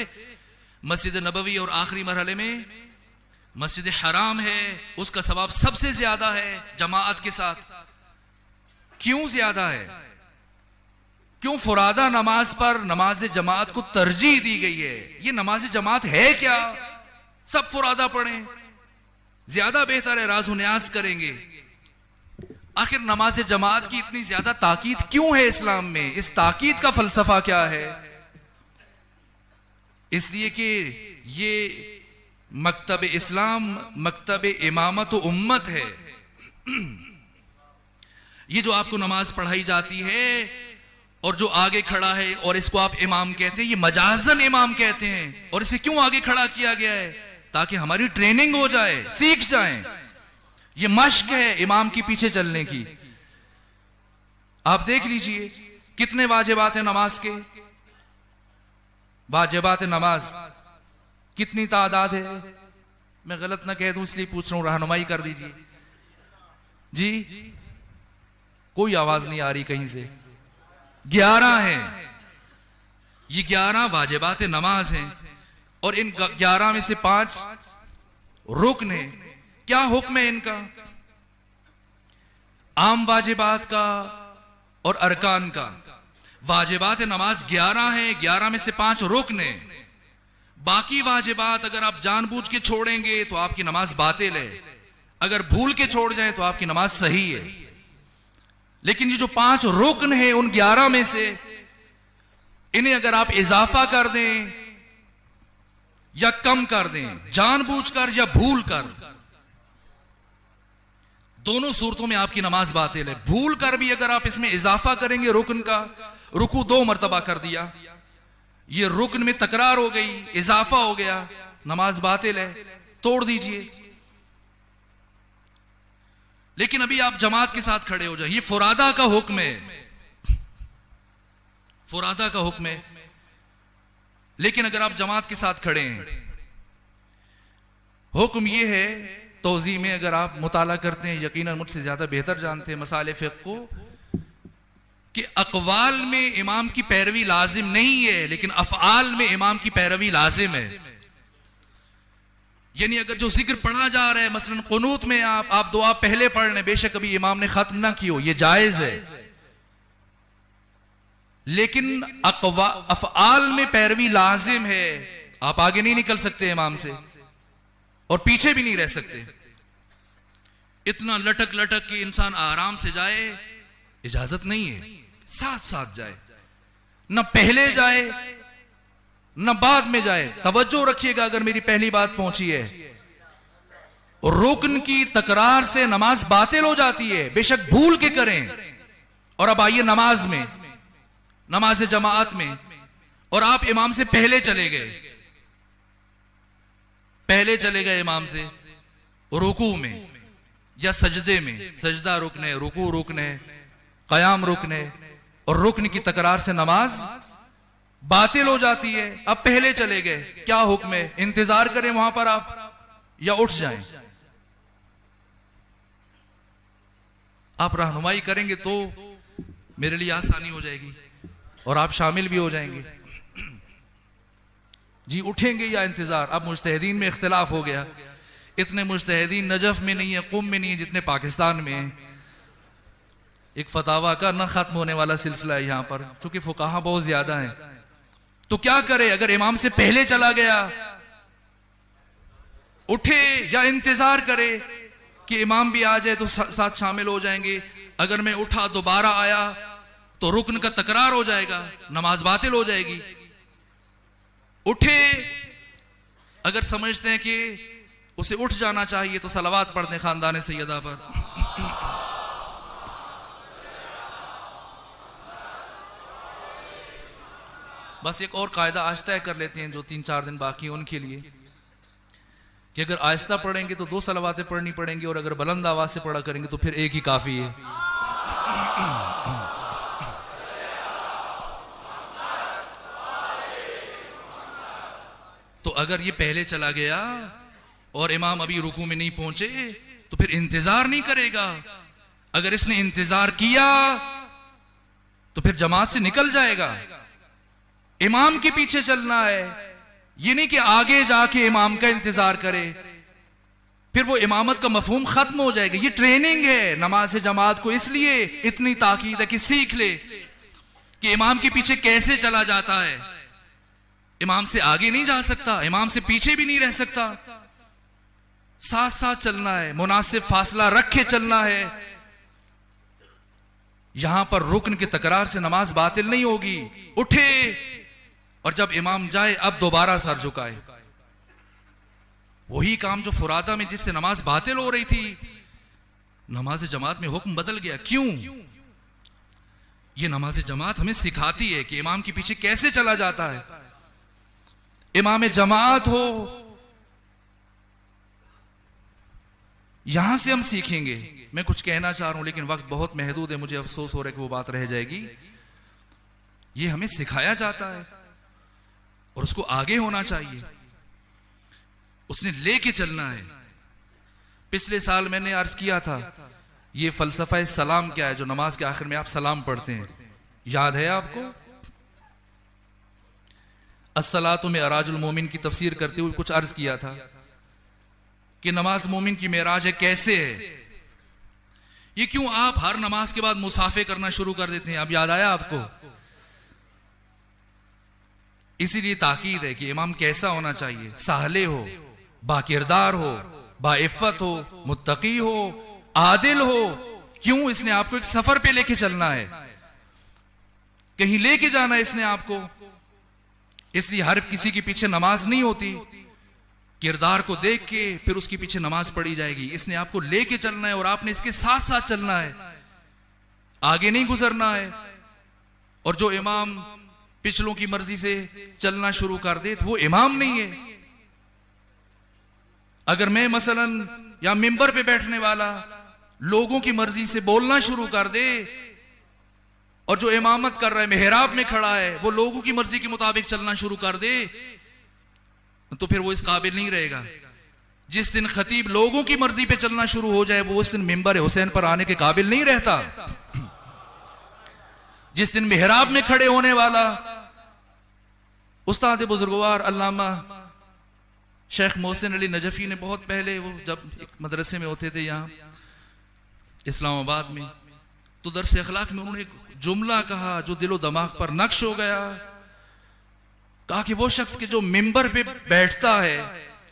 मस्जिद नबवी और आखिरी मरहले में मस्जिद हराम है उसका सवाब सबसे ज्यादा है जमात के साथ क्यों ज्यादा है क्यों फुरादा नमाज पर नमाज जमात को तरजीह दी गई है ये नमाज जमात है क्या सब फुरादा पढ़े ज्यादा बेहतर है राजो करेंगे आखिर नमाज जमात की इतनी ज्यादा ताकीद क्यों है इस्लाम में इस ताकीद का फलसफा क्या है इसलिए कि ये मकतब इस्लाम मकतब इमामत उम्मत है ये जो आपको नमाज पढ़ाई जाती है और जो आगे खड़ा है और इसको आप इमाम कहते हैं ये मजाजन इमाम कहते हैं और इसे क्यों आगे खड़ा किया गया है ताकि हमारी ट्रेनिंग हो जाए सीख जाए ये मश्क है इमाम के पीछे चलने की आप देख लीजिए कितने वाजिबात है नमाज के वाजिबात है नमाज कितनी तादाद है मैं गलत ना कह दूं इसलिए पूछ रहा हूं रहनुमाई कर दीजिए जी कोई आवाज नहीं आ रही कहीं से ग्यारह है ये ग्यारह वाजिबात नमाज हैं और इन ग्यारह में से पांच रुकन है क्या हुक्म है इनका आम वाजिबात का और अरकान का वाजिबात नमाज ग्यारह है ग्यारह में से पांच रुकन है बाकी वाजिबात अगर आप जानबूझ के छोड़ेंगे तो आपकी नमाज बातिल है अगर भूल के छोड़ जाए तो आपकी नमाज सही है लेकिन ये जो पांच रुकन है उन ग्यारह में से इन्हें अगर आप इजाफा कर दें या कम कर दें जानबूझकर या भूल कर दोनों सूरतों में आपकी नमाज बातिल है भूल कर भी अगर आप इसमें इजाफा करेंगे रुकन का रुकू दो मरतबा कर दिया ये रुकन में तकरार हो गई इजाफा हो गया नमाज बातिल है तोड़ दीजिए लेकिन अभी आप जमात के साथ खड़े हो जाए ये फुरादा का हुक्म है फुरादा का हुक्म है लेकिन अगर आप जमात के साथ खड़े हैं हुक्म यह है तोजी में अगर आप मुताला करते हैं यकीनन मुझसे ज्यादा बेहतर जानते हैं मसाले फिक को कि अकवाल में इमाम की पैरवी लाजिम नहीं है लेकिन अफआल में इमाम की पैरवी लाजिम है यानी अगर जो जिक्र पढ़ा जा रहा है मसलन कनूत में आप आप दुआ पहले पढ़ लें बेशक अभी इमाम ने खत्म ना की हो यह जायज है लेकिन अकवा अफआल में पैरवी लाजिम है आप आगे नहीं निकल सकते इमाम से और पीछे भी नहीं रह सकते इतना लटक लटक के इंसान आराम से जाए इजाजत नहीं है साथ साथ जाए न पहले जाए न बाद में जाए तवज्जो रखिएगा अगर मेरी पहली बात पहुंची है रुकन की तकरार से नमाज बातिल हो जाती है बेशक भूल के करें और अब आइए नमाज में नमाज जमात में और आप इमाम से पहले चले गए पहले चले गए इमाम से रुकू में या सजदे में सजदा रुकने रुकू रुकने कयाम रुकने और रुकन की तकरार से नमाज बातिल हो जाती है अब पहले चले गए क्या हुक्म है इंतजार करें वहां पर आप या उठ जाएं आप रहनुमाई करेंगे तो मेरे लिए आसानी हो जाएगी और आप शामिल भी हो जाएंगे जी उठेंगे या इंतजार अब मुश्तहदीन में इख्तलाफ हो गया इतने मुश्तहदीन नजफ में नहीं है कुम में नहीं है जितने पाकिस्तान में है एक फतावा का न खत्म होने वाला सिलसिला है यहां पर क्योंकि फुकाहा बहुत ज्यादा हैं तो क्या करे अगर इमाम से पहले चला गया उठे या इंतजार करे कि इमाम भी आ जाए तो साथ शामिल हो जाएंगे अगर मैं उठा दोबारा आया तो रुकन का तकरार हो जाएगा नमाज बातिल हो जाएगी उठे अगर समझते हैं कि उसे उठ जाना चाहिए तो सलावाद पढ़ दें खानदान सैदा पर बस एक और कायदा आज तय कर लेते हैं जो तीन चार दिन बाकी हैं उनके लिए कि अगर आहिस्ता पढ़ेंगे तो दो सलावातें पढ़नी पड़ेंगी और अगर बुलंद आवाज से पढ़ा करेंगे तो फिर एक ही काफ़ी है तो अगर ये पहले चला गया और इमाम अभी रुकू में नहीं पहुंचे तो फिर इंतजार नहीं करेगा अगर इसने इंतजार किया तो फिर जमात से निकल जाएगा इमाम के पीछे चलना है ये नहीं कि आगे जाके इमाम का इंतजार करे फिर वो इमामत का मफहम खत्म हो जाएगा ये ट्रेनिंग है नमाज जमात को इसलिए इतनी ताकीद है कि सीख ले कि इमाम के पीछे कैसे चला जाता है इमाम से आगे नहीं जा सकता इमाम से पीछे भी नहीं रह सकता साथ साथ चलना है मुनासिब फासला रखे चलना है यहां पर रुकन के तकरार से नमाज बातिल नहीं होगी उठे और जब इमाम जाए अब दोबारा सर झुकाए वही काम जो फुरादा में जिससे नमाज बातिल हो रही थी नमाज जमात में हुक्म बदल गया क्यों ये नमाज जमात हमें सिखाती है कि इमाम के पीछे कैसे चला जाता है इमाम जमात हो यहां से हम सीखेंगे मैं कुछ कहना चाह रहा हूं लेकिन वक्त बहुत महदूद है मुझे अफसोस हो रहा है कि वो बात रह जाएगी ये हमें सिखाया जाता है और उसको आगे होना चाहिए उसने लेके चलना है पिछले साल मैंने अर्ज किया था ये फलसफा सलाम क्या है जो नमाज के आखिर में आप सलाम पढ़ते हैं याद है आपको असला तो में अराजुल मोमिन की तफसीर करते हुए कुछ अर्ज किया था कि नमाज मोमिन की मेराज है कैसे है ये क्यों आप हर नमाज के बाद मुसाफे करना शुरू कर देते हैं अब याद आया आपको इसीलिए ताकीद है कि इमाम कैसा होना चाहिए सहले हो बाकिरदार हो बाइफ़त हो मुत्तकी हो आदिल हो क्यों इसने आपको एक सफर पे लेके चलना है कहीं लेके जाना है इसने आपको इसलिए हर किसी के पीछे नमाज नहीं होती किरदार को देख के फिर उसके पीछे नमाज पढ़ी जाएगी इसने आपको लेके चलना है और आपने इसके साथ साथ चलना है आगे नहीं गुजरना है और जो इमाम पिछलों की मर्जी से चलना शुरू कर दे तो वो इमाम नहीं है अगर मैं मसलन या मेंबर पे बैठने वाला लोगों की मर्जी से बोलना शुरू कर दे और जो इमामत कर रहा है मेहराब में खड़ा है वो लोगों की मर्जी के मुताबिक चलना शुरू कर दे तो फिर वो इस काबिल नहीं रहेगा जिस दिन खतीब लोगों की मर्जी पे चलना शुरू हो जाए वो उस दिन मेंबर हुसैन पर आने के काबिल नहीं रहता जिस दिन मेहराब में खड़े होने वाला उस्ताद बुजुर्गवार अलामा शेख मोहसिन अली नजफ़ी ने बहुत पहले वो जब मदरसे में होते थे यहाँ इस्लामाबाद में तो दरस अखलाक में उन्होंने एक जुमला कहा जो दिलो दमाग पर नक्श हो गया कहा कि वो शख्स के जो मेंबर पे बैठता है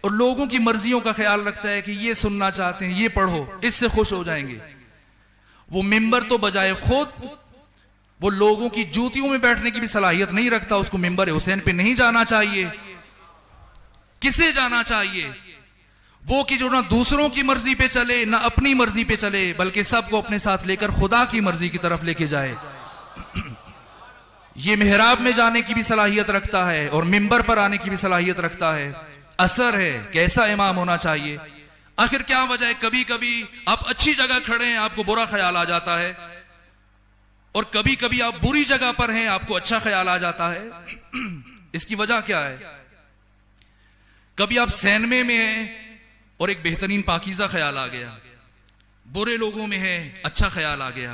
और लोगों की मर्जियों का ख्याल रखता है कि ये सुनना चाहते हैं ये पढ़ो इससे खुश हो जाएंगे वो मेंबर तो बजाय खुद वो लोगों की जूतियों में बैठने की भी सलाहियत नहीं रखता उसको मेंबर हुसैन पे नहीं जाना चाहिए किसे जाना चाहिए वो कि जो ना दूसरों की मर्जी पे चले ना अपनी मर्जी पे चले बल्कि सबको अपने साथ लेकर खुदा की मर्जी की तरफ लेके जाए [clears throat] ये मेहराब में जाने की भी सलाहियत रखता है और मिंबर पर आने की भी सलाहियत रखता है असर है कैसा इमाम होना चाहिए आखिर क्या वजह है कभी कभी आप अच्छी जगह खड़े हैं आपको बुरा ख्याल आ जाता है और कभी कभी आप बुरी जगह पर हैं आपको अच्छा ख्याल आ जाता है [clears throat] इसकी वजह क्या है कभी आप सैनमे में हैं और एक बेहतरीन पाकिजा ख्याल आ गया बुरे लोगों में है अच्छा ख्याल आ गया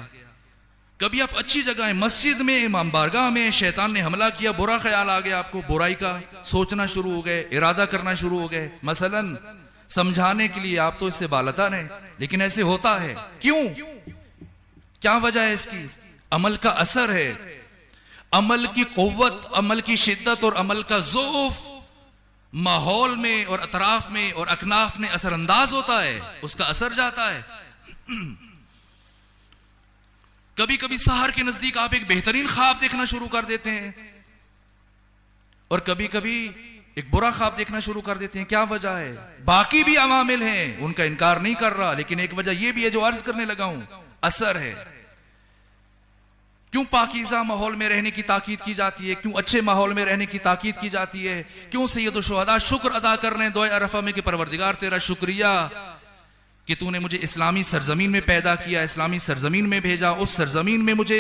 कभी आप अच्छी जगह है मस्जिद में इमाम बारगाह में शैतान ने हमला किया बुरा ख्याल आ गया आपको बुराई का सोचना शुरू हो गए इरादा करना शुरू हो गए मसलन समझाने के लिए आप तो इससे बालता नहीं लेकिन ऐसे होता है क्यों क्या वजह है इसकी अमल का असर है अमल की कौवत अमल की शिद्दत और अमल का जोफ माहौल में और अतराफ में और अकनाफ में असरअंदाज होता है उसका असर जाता है कभी कभी सहार के नजदीक आप एक बेहतरीन ख्वाब देखना शुरू कर देते हैं और कभी कभी एक बुरा ख्वाब देखना शुरू कर देते हैं क्या वजह है बाकी भी अवामिल हैं उनका इनकार नहीं कर रहा लेकिन एक वजह यह भी है जो अर्ज करने लगा हूं असर है क्यों पाकिजा माहौल में रहने की ताकीद की जाती है क्यों अच्छे माहौल में रहने की ताकीद की जाती है क्यों तो शहदा शुक्र अदा कर रहे हैं दो अरफा में कि परवरदिगार तेरा शुक्रिया कि तूने मुझे इस्लामी सरजमीन में पैदा किया इस्लामी सरजमीन में भेजा उस सरजमीन में मुझे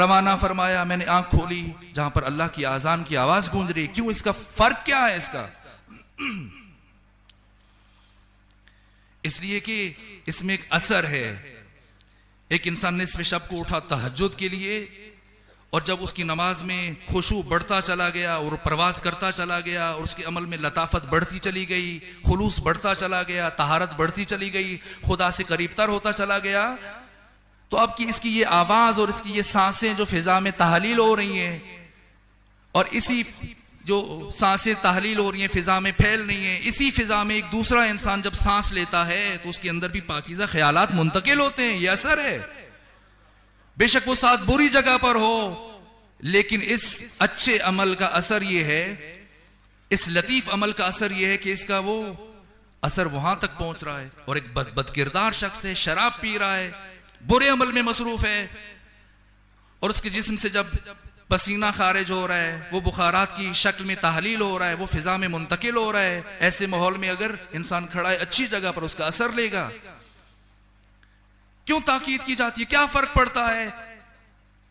रवाना फरमाया मैंने आंख खोली जहां पर अल्लाह की आजान की आवाज गूंज रही क्यों इसका फर्क क्या है इसका [clears throat] इसलिए कि इसमें एक असर है एक इंसान ने इसमें शब को उठा तहजद के लिए और जब उसकी नमाज में खुशू बढ़ता चला गया और प्रवास करता चला गया और उसके अमल में लताफत बढ़ती चली गई खलूस बढ़ता चला गया तहारत बढ़ती चली गई खुदा से करीबतर होता चला गया तो अब की इसकी ये आवाज़ और इसकी ये सांसें जो फिज़ा में तहलील हो रही हैं और इसी जो सांसें तहलील हो रही हैं फ़िज़ा में फैल रही हैं इसी फ़िज़ा में एक दूसरा इंसान जब सांस लेता है तो उसके अंदर भी पाकिज़ा ख्याल मुंतकिल होते हैं यह असर है बेशक वो साथ बुरी जगह पर हो लेकिन इस अच्छे अमल का असर यह है इस लतीफ़ अमल का असर यह है कि इसका वो असर वहां तक पहुंच रहा है और एक बद बद किरदार शख्स है शराब पी रहा है बुरे अमल में मसरूफ है और उसके जिस्म से जब पसीना खारिज हो रहा है वो बुखारात की शक्ल में तहलील हो रहा है वो फिजा में मुंतकिल हो रहा है ऐसे माहौल में अगर इंसान खड़ा है अच्छी जगह पर उसका असर लेगा क्यों ताकीद की जाती है क्या फर्क पड़ता है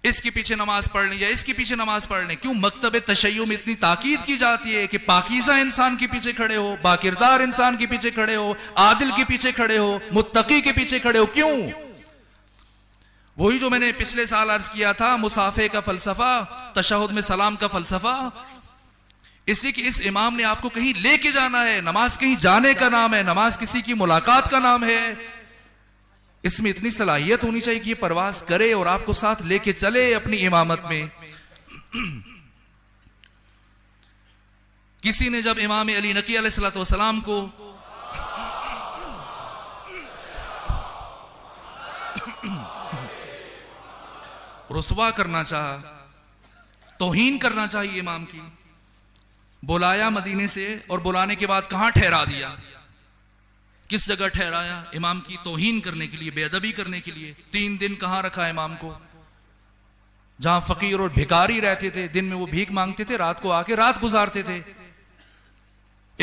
इसके पीछे नमाज पढ़ने या इसके पीछे नमाज पढ़ने क्यों मकतब तशैय में इतनी ताकीद की जाती है कि पाकिजा इंसान के पीछे खड़े हो बाकिरदार इंसान के पीछे खड़े हो आदिल के पीछे खड़े हो मुत्तकी के पीछे खड़े हो क्यों? वही जो मैंने पिछले साल अर्ज किया था मुसाफे का फलसफा तशहद में सलाम का फलसफा इसलिए कि इस इमाम ने आपको कहीं लेके जाना है नमाज कहीं जाने का नाम है नमाज किसी की मुलाकात का नाम है इसमें इतनी सलाहियत होनी चाहिए कि ये परवास करे और आपको साथ लेके चले अपनी इमामत में किसी ने जब इमाम अली नकी सलाम को रुसवा करना चाह तोहीन करना चाहिए इमाम की बुलाया मदीने से और बुलाने के बाद कहां ठहरा दिया किस जगह ठहराया इमाम की तोहन करने के लिए बेअदबी करने के लिए तीन दिन कहां रखा इमाम को जहां फकीर और भिकारी रहते थे दिन में वो भीख मांगते थे रात को आके रात गुजारते थे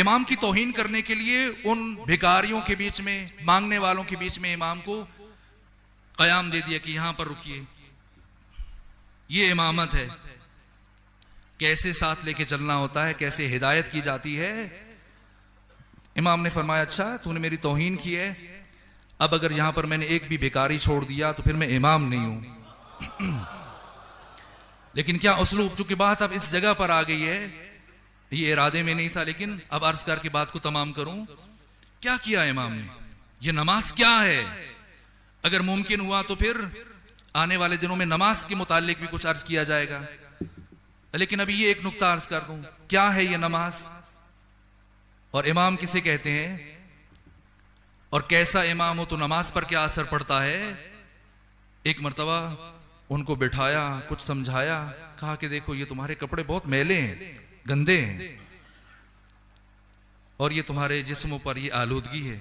इमाम की तोहन करने के लिए उन भिकारियों के बीच में मांगने वालों के बीच में इमाम को कयाम दे दिया कि यहां पर रुकिए ये इमामत है कैसे साथ लेके चलना होता है कैसे हिदायत की जाती है इमाम ने फरमाया अच्छा तूने मेरी तोहिन की है अब अगर यहां पर मैंने एक भी बेकारी छोड़ दिया तो फिर मैं इमाम नहीं हूं [clears throat] लेकिन क्या उसलूब चुकी बात अब इस जगह पर आ गई है ये इरादे में नहीं था लेकिन अब अर्ज करके बात को तमाम करूं क्या किया इमाम ने ये नमाज क्या है अगर मुमकिन हुआ तो फिर आने वाले दिनों में नमाज के मुतालिक भी कुछ अर्ज किया जाएगा लेकिन अभी ये एक नुकता अर्ज कर दू क्या है ये नमाज और इमाम किसे कहते हैं और कैसा इमाम हो तो नमाज पर क्या असर पड़ता है एक मरतबा उनको बिठाया कुछ समझाया कहा कि देखो ये तुम्हारे कपड़े बहुत मैले हैं गंदे हैं और ये तुम्हारे जिस्मों पर ये आलूदगी है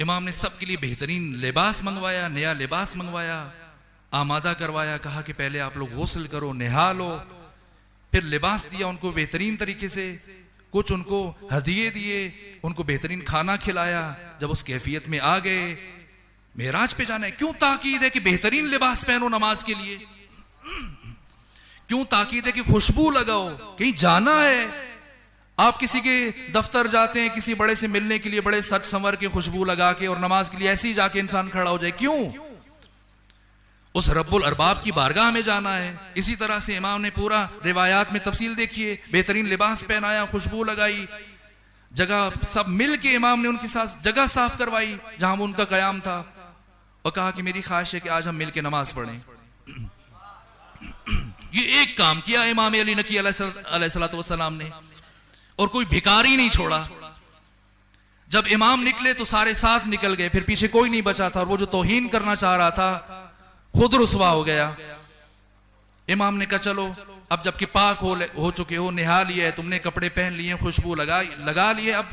इमाम ने सबके लिए बेहतरीन लिबास मंगवाया नया लिबास मंगवाया आमादा करवाया कहा कि पहले आप लोग गौसल करो नहा लो फिर लिबास दिया उनको बेहतरीन तरीके से कुछ उनको हदिये दिए उनको बेहतरीन खाना खिलाया जब उस कैफियत में आ गए मेराज पे जाना है क्यों ताकीद है कि बेहतरीन लिबास पहनो नमाज के लिए क्यों ताकीद है कि खुशबू लगाओ कहीं जाना है आप किसी के दफ्तर जाते हैं किसी बड़े से मिलने के लिए बड़े सच संवर के खुशबू लगा के और नमाज के लिए ऐसे ही जाके इंसान खड़ा हो जाए क्यों उस रब्बुल अरबाब की बारगाह में जाना है इसी तरह से इमाम ने पूरा रिवायात में तफसील देखिए बेहतरीन लिबास पहनाया खुशबू लगाई जगह सब मिल के इमाम ने उनके साथ जगह साफ करवाई जहां उनका कयाम था और कहा कि मेरी ख्वाहिश है कि आज हम मिलकर नमाज पढ़ें [clears throat] ये एक काम किया इमाम अली नकी सलाम ने और कोई भिकारी नहीं छोड़ा जब इमाम निकले तो सारे साथ निकल गए फिर पीछे कोई नहीं बचा था और वो जो तोहिन करना चाह रहा था खुद रुसवा हो गया इमाम ने कहा चलो अब जबकि पाक हो हो चुके हो नहा लिए तुमने कपड़े पहन लिए खुशबू लगा लगा लिए अब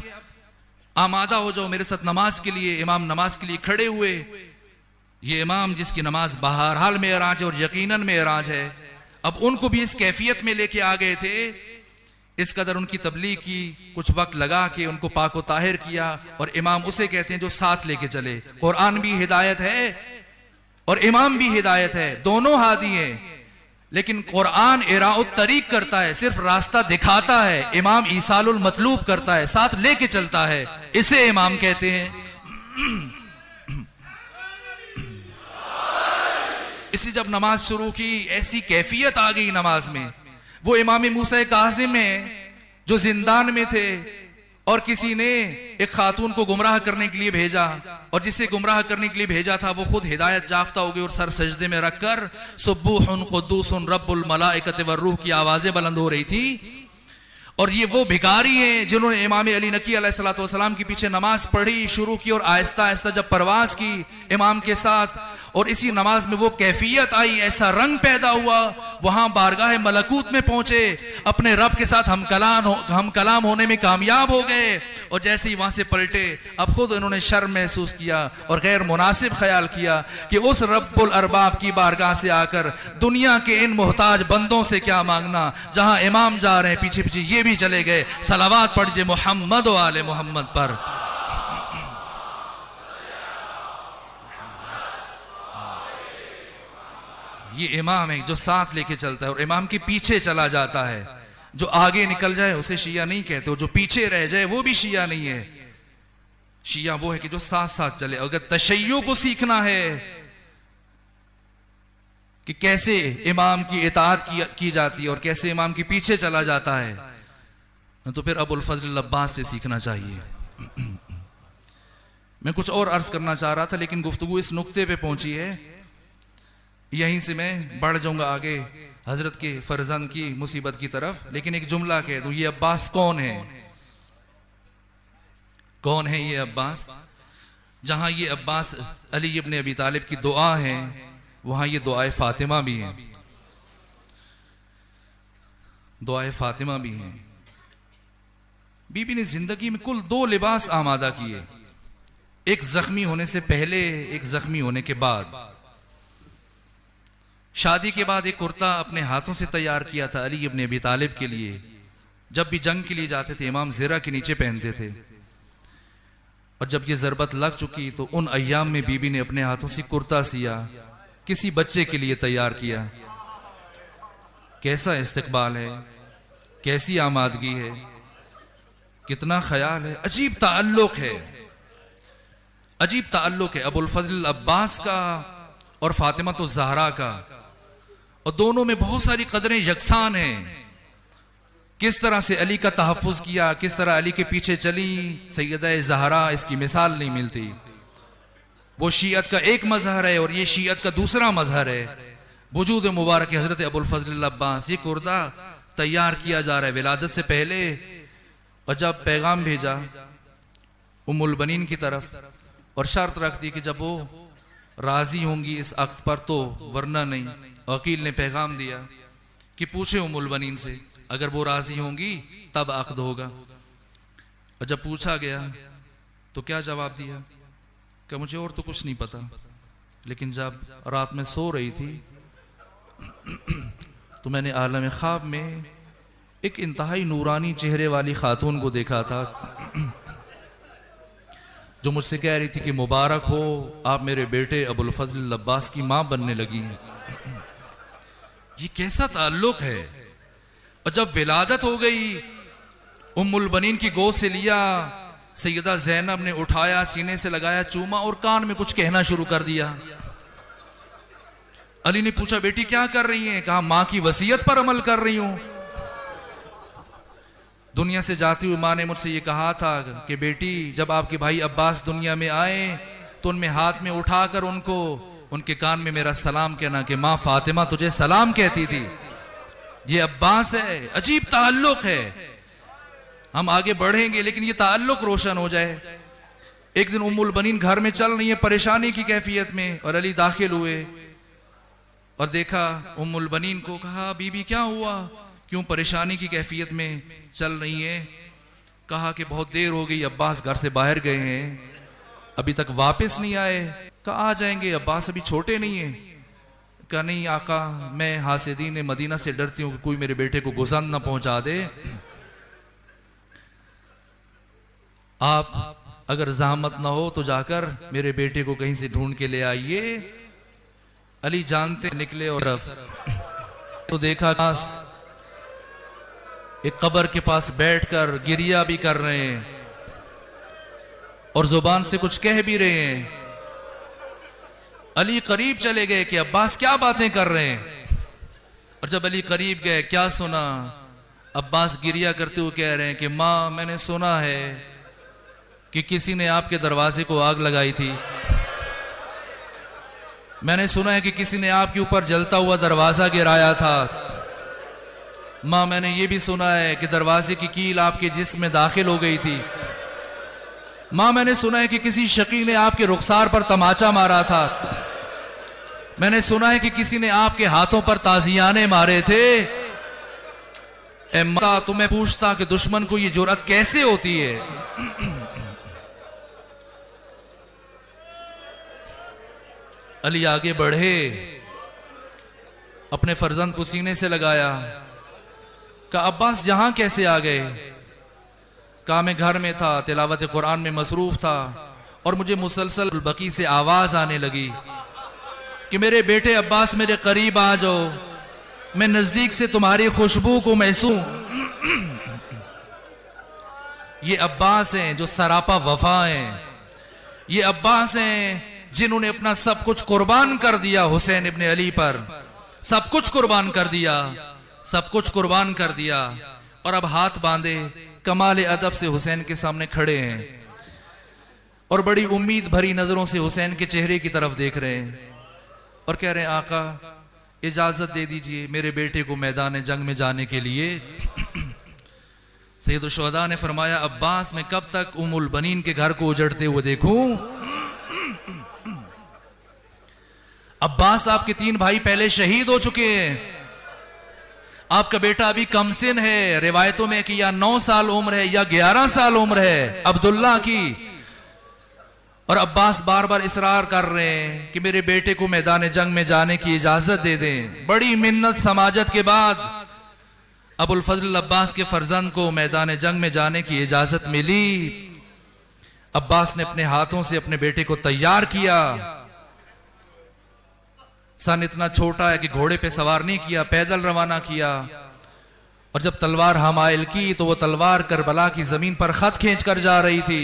आमादा हो जाओ मेरे साथ नमाज के लिए इमाम नमाज के लिए खड़े हुए ये इमाम जिसकी नमाज बहरहाल में अराज है और यकीनन में अराज है अब उनको भी इस कैफियत में लेके आ गए थे इस कदर उनकी तबलीग की कुछ वक्त लगा के उनको पाको ताहिर किया और इमाम उसे कहते हैं जो साथ लेके चले कुरान भी हिदायत है और इमाम भी हिदायत है दोनों हादी हैं लेकिन कुरान इराउत तरीक करता है सिर्फ रास्ता दिखाता है इमाम ईसालुल मतलूब करता है साथ लेके चलता है इसे इमाम कहते हैं इसलिए जब नमाज शुरू की ऐसी कैफियत आ गई नमाज में वो इमाम मूसा काजिम है जो जिंदान में थे और किसी ने एक खातून को गुमराह करने के लिए भेजा और जिसे गुमराह करने के लिए भेजा था वो खुद हिदायत जाफ्ता हो गई और सर सजदे में रखकर सुबूहन खुदूसन रबुल मलाइकत व रूह की आवाज़ें बुलंद हो रही थी और ये वो भिगारी हैं जिन्होंने इमाम अली नकी सलाम के पीछे नमाज पढ़ी शुरू की और आहिस्ता आहिस्ता जब परवास की इमाम के साथ और इसी नमाज में वो कैफियत आई ऐसा रंग पैदा हुआ वहां बारगाह मलकूत में पहुंचे अपने रब के साथ हम कलाम हो, हम कलाम होने में कामयाब हो गए और जैसे ही वहां से पलटे अब खुद उन्होंने शर्म महसूस किया और गैर मुनासिब ख्याल किया कि उस रब्बुल अरबाब की बारगाह से आकर दुनिया के इन मोहताज बंदों से क्या मांगना जहां इमाम जा रहे हैं पीछे पीछे ये भी चले गए सलावाद पढ़ जे मोहम्मद वाले मोहम्मद पर ये इमाम है जो साथ लेके चलता है और इमाम के पीछे चला जाता है जो आगे निकल जाए उसे शिया नहीं कहते और जो पीछे रह जाए वो भी शिया नहीं है शिया वो है कि जो साथ साथ चले अगर तशैयों को सीखना है कि कैसे इमाम की इतात की, की जाती है और कैसे इमाम के पीछे चला जाता है तो फिर अबुल फजल अब्बास से सीखना चाहिए [clears throat] मैं कुछ और अर्ज करना चाह रहा था लेकिन गुफ्तु इस नुकते पे पहुंची है यहीं से मैं बढ़ जाऊंगा आगे हजरत के फरजन की मुसीबत की तरफ लेकिन एक जुमला कह दू ये अब्बास कौन है कौन है ये अब्बास जहां ये अब्बास अली इब्ने अबी तालिब की दुआ है वहां ये दुआए फातिमा भी है दुआए फातिमा भी है बीबी ने जिंदगी में कुल दो लिबास आमादा किए एक जख्मी होने से पहले एक जख्मी होने के बाद शादी के बाद एक कुर्ता अपने हाथों से तैयार किया था अली अपने अबी तालिब के लिए जब भी जंग के लिए जाते थे इमाम जेरा के नीचे पहनते थे और जब ये ज़रबत लग चुकी तो उन अयाम में बीबी ने अपने हाथों से कुर्ता सिया किसी बच्चे के लिए तैयार किया कैसा इस्तकबाल है कैसी आमादगी है कितना ख्याल है अजीब ताल्लुक है अजीब ताल्लुक है अबुल फजल अब्बास का और फातिमा तो जहरा का और दोनों में बहुत सारी कदरें यकसान हैं किस तरह से अली का तहफुज किया किस तरह अली के पीछे चली सैद जहरा इसकी मिसाल नहीं मिलती वो शीयत का एक मजहर है और ये शीयत का दूसरा मजहर है वजूद मुबारक हजरत फजल अब्बास ये कुर्दा तैयार किया जा रहा है विलादत से पहले और जब पैगाम भेजा बनीन की तरफ और शर्त रख दी कि जब वो राज़ी होंगी इस अक्स पर तो वरना नहीं वकील ने पैगाम दिया कि पूछे उमुल बनीन से अगर वो राजी होंगी तब अकद होगा और जब पूछा गया तो क्या जवाब दिया कि मुझे और तो कुछ नहीं पता लेकिन जब रात में सो रही थी तो मैंने आलम ख्वाब में एक इंतहाई नूरानी चेहरे वाली खातून को देखा था जो मुझसे कह रही थी कि मुबारक हो आप मेरे बेटे अबुल फजल लब्बास की माँ बनने लगी हैं ये कैसा ताल्लुक है और जब विलादत हो गई उमुल बनीन की गोद से लिया सैदा जैनब ने उठाया सीने से लगाया चूमा और कान में कुछ कहना शुरू कर दिया अली ने पूछा बेटी क्या कर रही है कहा मां की वसीयत पर अमल कर रही हूं दुनिया से जाती हुई मां ने मुझसे ये कहा था कि बेटी जब आपके भाई अब्बास दुनिया में आए तो उनमें हाथ में उठाकर उनको उनके कान में मेरा सलाम कहना कि माँ फातिमा तुझे सलाम कहती थी ये अब्बास है अजीब ताल्लुक है हम आगे बढ़ेंगे लेकिन ये ताल्लुक रोशन हो जाए एक दिन उमुल बनीन घर में चल रही है परेशानी की कैफियत में और अली दाखिल हुए और देखा उमुल बनीन को कहा बीबी क्या हुआ क्यों परेशानी की कैफियत में चल रही है कहा कि बहुत देर हो गई अब्बास घर से बाहर गए हैं अभी तक वापस नहीं आए कहा आ जाएंगे अब्बास अभी छोटे नहीं है कहा नहीं आका मैं हासिदीन मदीना से डरती हूं कि कोई मेरे बेटे को गुजान ना पहुंचा दे आप अगर जहामत ना हो तो जाकर मेरे बेटे को कहीं से ढूंढ के ले आइए अली जानते निकले और तो देखा खास एक कबर के पास बैठकर गिरिया भी कर रहे हैं और जुबान से कुछ कह भी रहे हैं अली करीब चले गए कि अब्बास क्या बातें कर रहे हैं और जब अली करीब गए क्या सुना अब्बास गिरिया करते हुए कह रहे हैं कि माँ मैंने सुना है कि किसी ने आपके दरवाजे को आग लगाई थी मैंने सुना है कि किसी ने आपके ऊपर जलता हुआ दरवाजा गिराया था माँ मैंने ये भी सुना है कि दरवाजे की कील आपके जिस्म में दाखिल हो गई थी माँ मैंने सुना है कि किसी शकी ने आपके रुखसार पर तमाचा मारा था मैंने सुना है कि किसी ने आपके हाथों पर ताजियाने मारे थे माता तुम्हें पूछता कि दुश्मन को यह जरूरत कैसे होती है अली आगे बढ़े अपने फर्जंद को सीने से लगाया का अब्बास जहां कैसे आ गए कहा मैं घर में था तिलावत कुरान में मसरूफ था और मुझे मुसलसल बकी से आवाज आने लगी कि मेरे बेटे अब्बास मेरे करीब आ जाओ मैं नजदीक से तुम्हारी खुशबू को महसूस ये अब्बास हैं जो सरापा वफा हैं ये अब्बास हैं जिन्होंने अपना सब कुछ कुर्बान कर दिया हुसैन इब्ने अली पर सब कुछ कुर्बान कर दिया सब कुछ कुर्बान कर दिया और अब हाथ बांधे कमाल अदब से हुसैन के सामने खड़े हैं और बड़ी उम्मीद भरी नजरों से हुसैन के चेहरे की तरफ देख रहे हैं और कह रहे हैं आका इजाज़त दे दीजिए मेरे बेटे को मैदान जंग में जाने के लिए सैदुलशहदा ने फरमाया अब्बास मैं कब तक उमुल बनीन के घर को उजड़ते हुए देखूं अब्बास आपके तीन भाई पहले शहीद हो चुके हैं आपका बेटा अभी कमसिन है रिवायतों में कि या नौ साल उम्र है या ग्यारह साल उम्र है अब्दुल्ला की और अब्बास बार बार इसरार कर रहे हैं कि मेरे बेटे को मैदान जंग में जाने की इजाजत दे दें बड़ी मिन्नत समाजत के बाद अबुल फजल अब्बास के फर्जंद को मैदान जंग में जाने की इजाजत मिली अब्बास ने अपने हाथों से अपने बेटे को तैयार किया सन इतना छोटा है कि घोड़े पे सवार नहीं किया पैदल रवाना किया और जब तलवार हमायल की तो वो तलवार करबला की जमीन पर खत खींच कर जा रही थी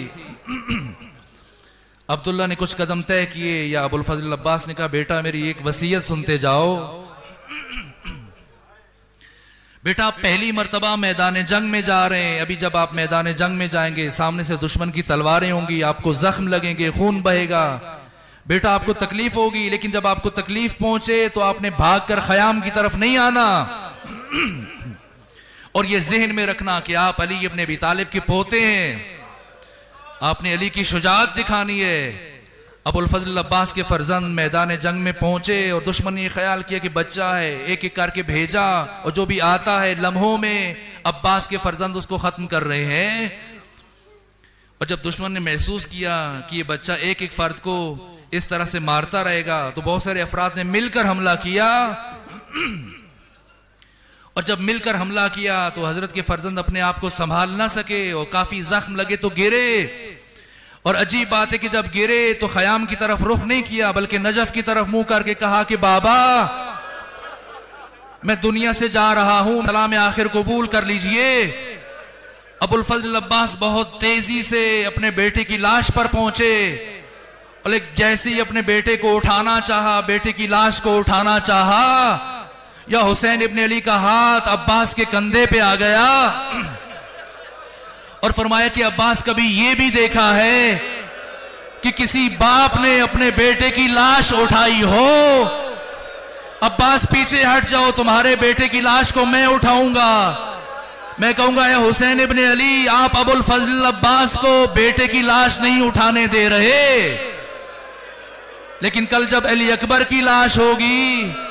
अब्दुल्ला ने कुछ कदम तय किए या अबुल फजल अब्बास ने कहा बेटा मेरी एक वसीयत सुनते जाओ बेटा पहली मरतबा मैदान जंग में जा रहे हैं अभी जब आप मैदान जंग में जाएंगे सामने से दुश्मन की तलवारें होंगी आपको जख्म लगेंगे खून बहेगा बेटा आपको तकलीफ होगी लेकिन जब आपको तकलीफ पहुंचे तो आपने भागकर खयाम की तरफ नहीं आना [clears throat] और यह जहन में रखना कि आप अली अपने अभी तालिब के पोते हैं आपने अली की शुजात दिखानी है अबुल फजल अब्बास के फर्जंद मैदान जंग में पहुंचे और दुश्मन ने ख्याल किया कि बच्चा है एक एक करके भेजा और जो भी आता है लम्हों में अब्बास के फर्जंद उसको ख़त्म कर रहे हैं और जब दुश्मन ने महसूस किया कि ये बच्चा एक एक फर्द को इस तरह से मारता रहेगा तो बहुत सारे अफराद ने मिलकर हमला किया और जब मिलकर हमला किया तो हजरत के फर्जंद अपने आप को संभाल ना सके और काफी जख्म लगे तो गिरे और अजीब बात है कि जब गिरे तो खयाम की तरफ रुख नहीं किया बल्कि नजफ की तरफ मुंह करके कहा कि बाबा मैं दुनिया से जा रहा हूं सलाम आखिर कबूल कर लीजिए अबुल फजल अब्बास बहुत तेजी से अपने बेटे की लाश पर पहुंचे और जैसे ही अपने बेटे को उठाना चाहा बेटे की लाश को उठाना चाहा या हुसैन इबन अली का हाथ अब्बास के कंधे पे आ गया और फरमाया कि अब्बास कभी यह भी देखा है कि किसी बाप ने अपने बेटे की लाश उठाई हो अब्बास पीछे हट जाओ तुम्हारे बेटे की लाश को मैं उठाऊंगा मैं कहूंगा या हुसैन इबन अली आप अबुल फजल अब्बास को बेटे की लाश नहीं उठाने दे रहे लेकिन कल जब अली अकबर की लाश होगी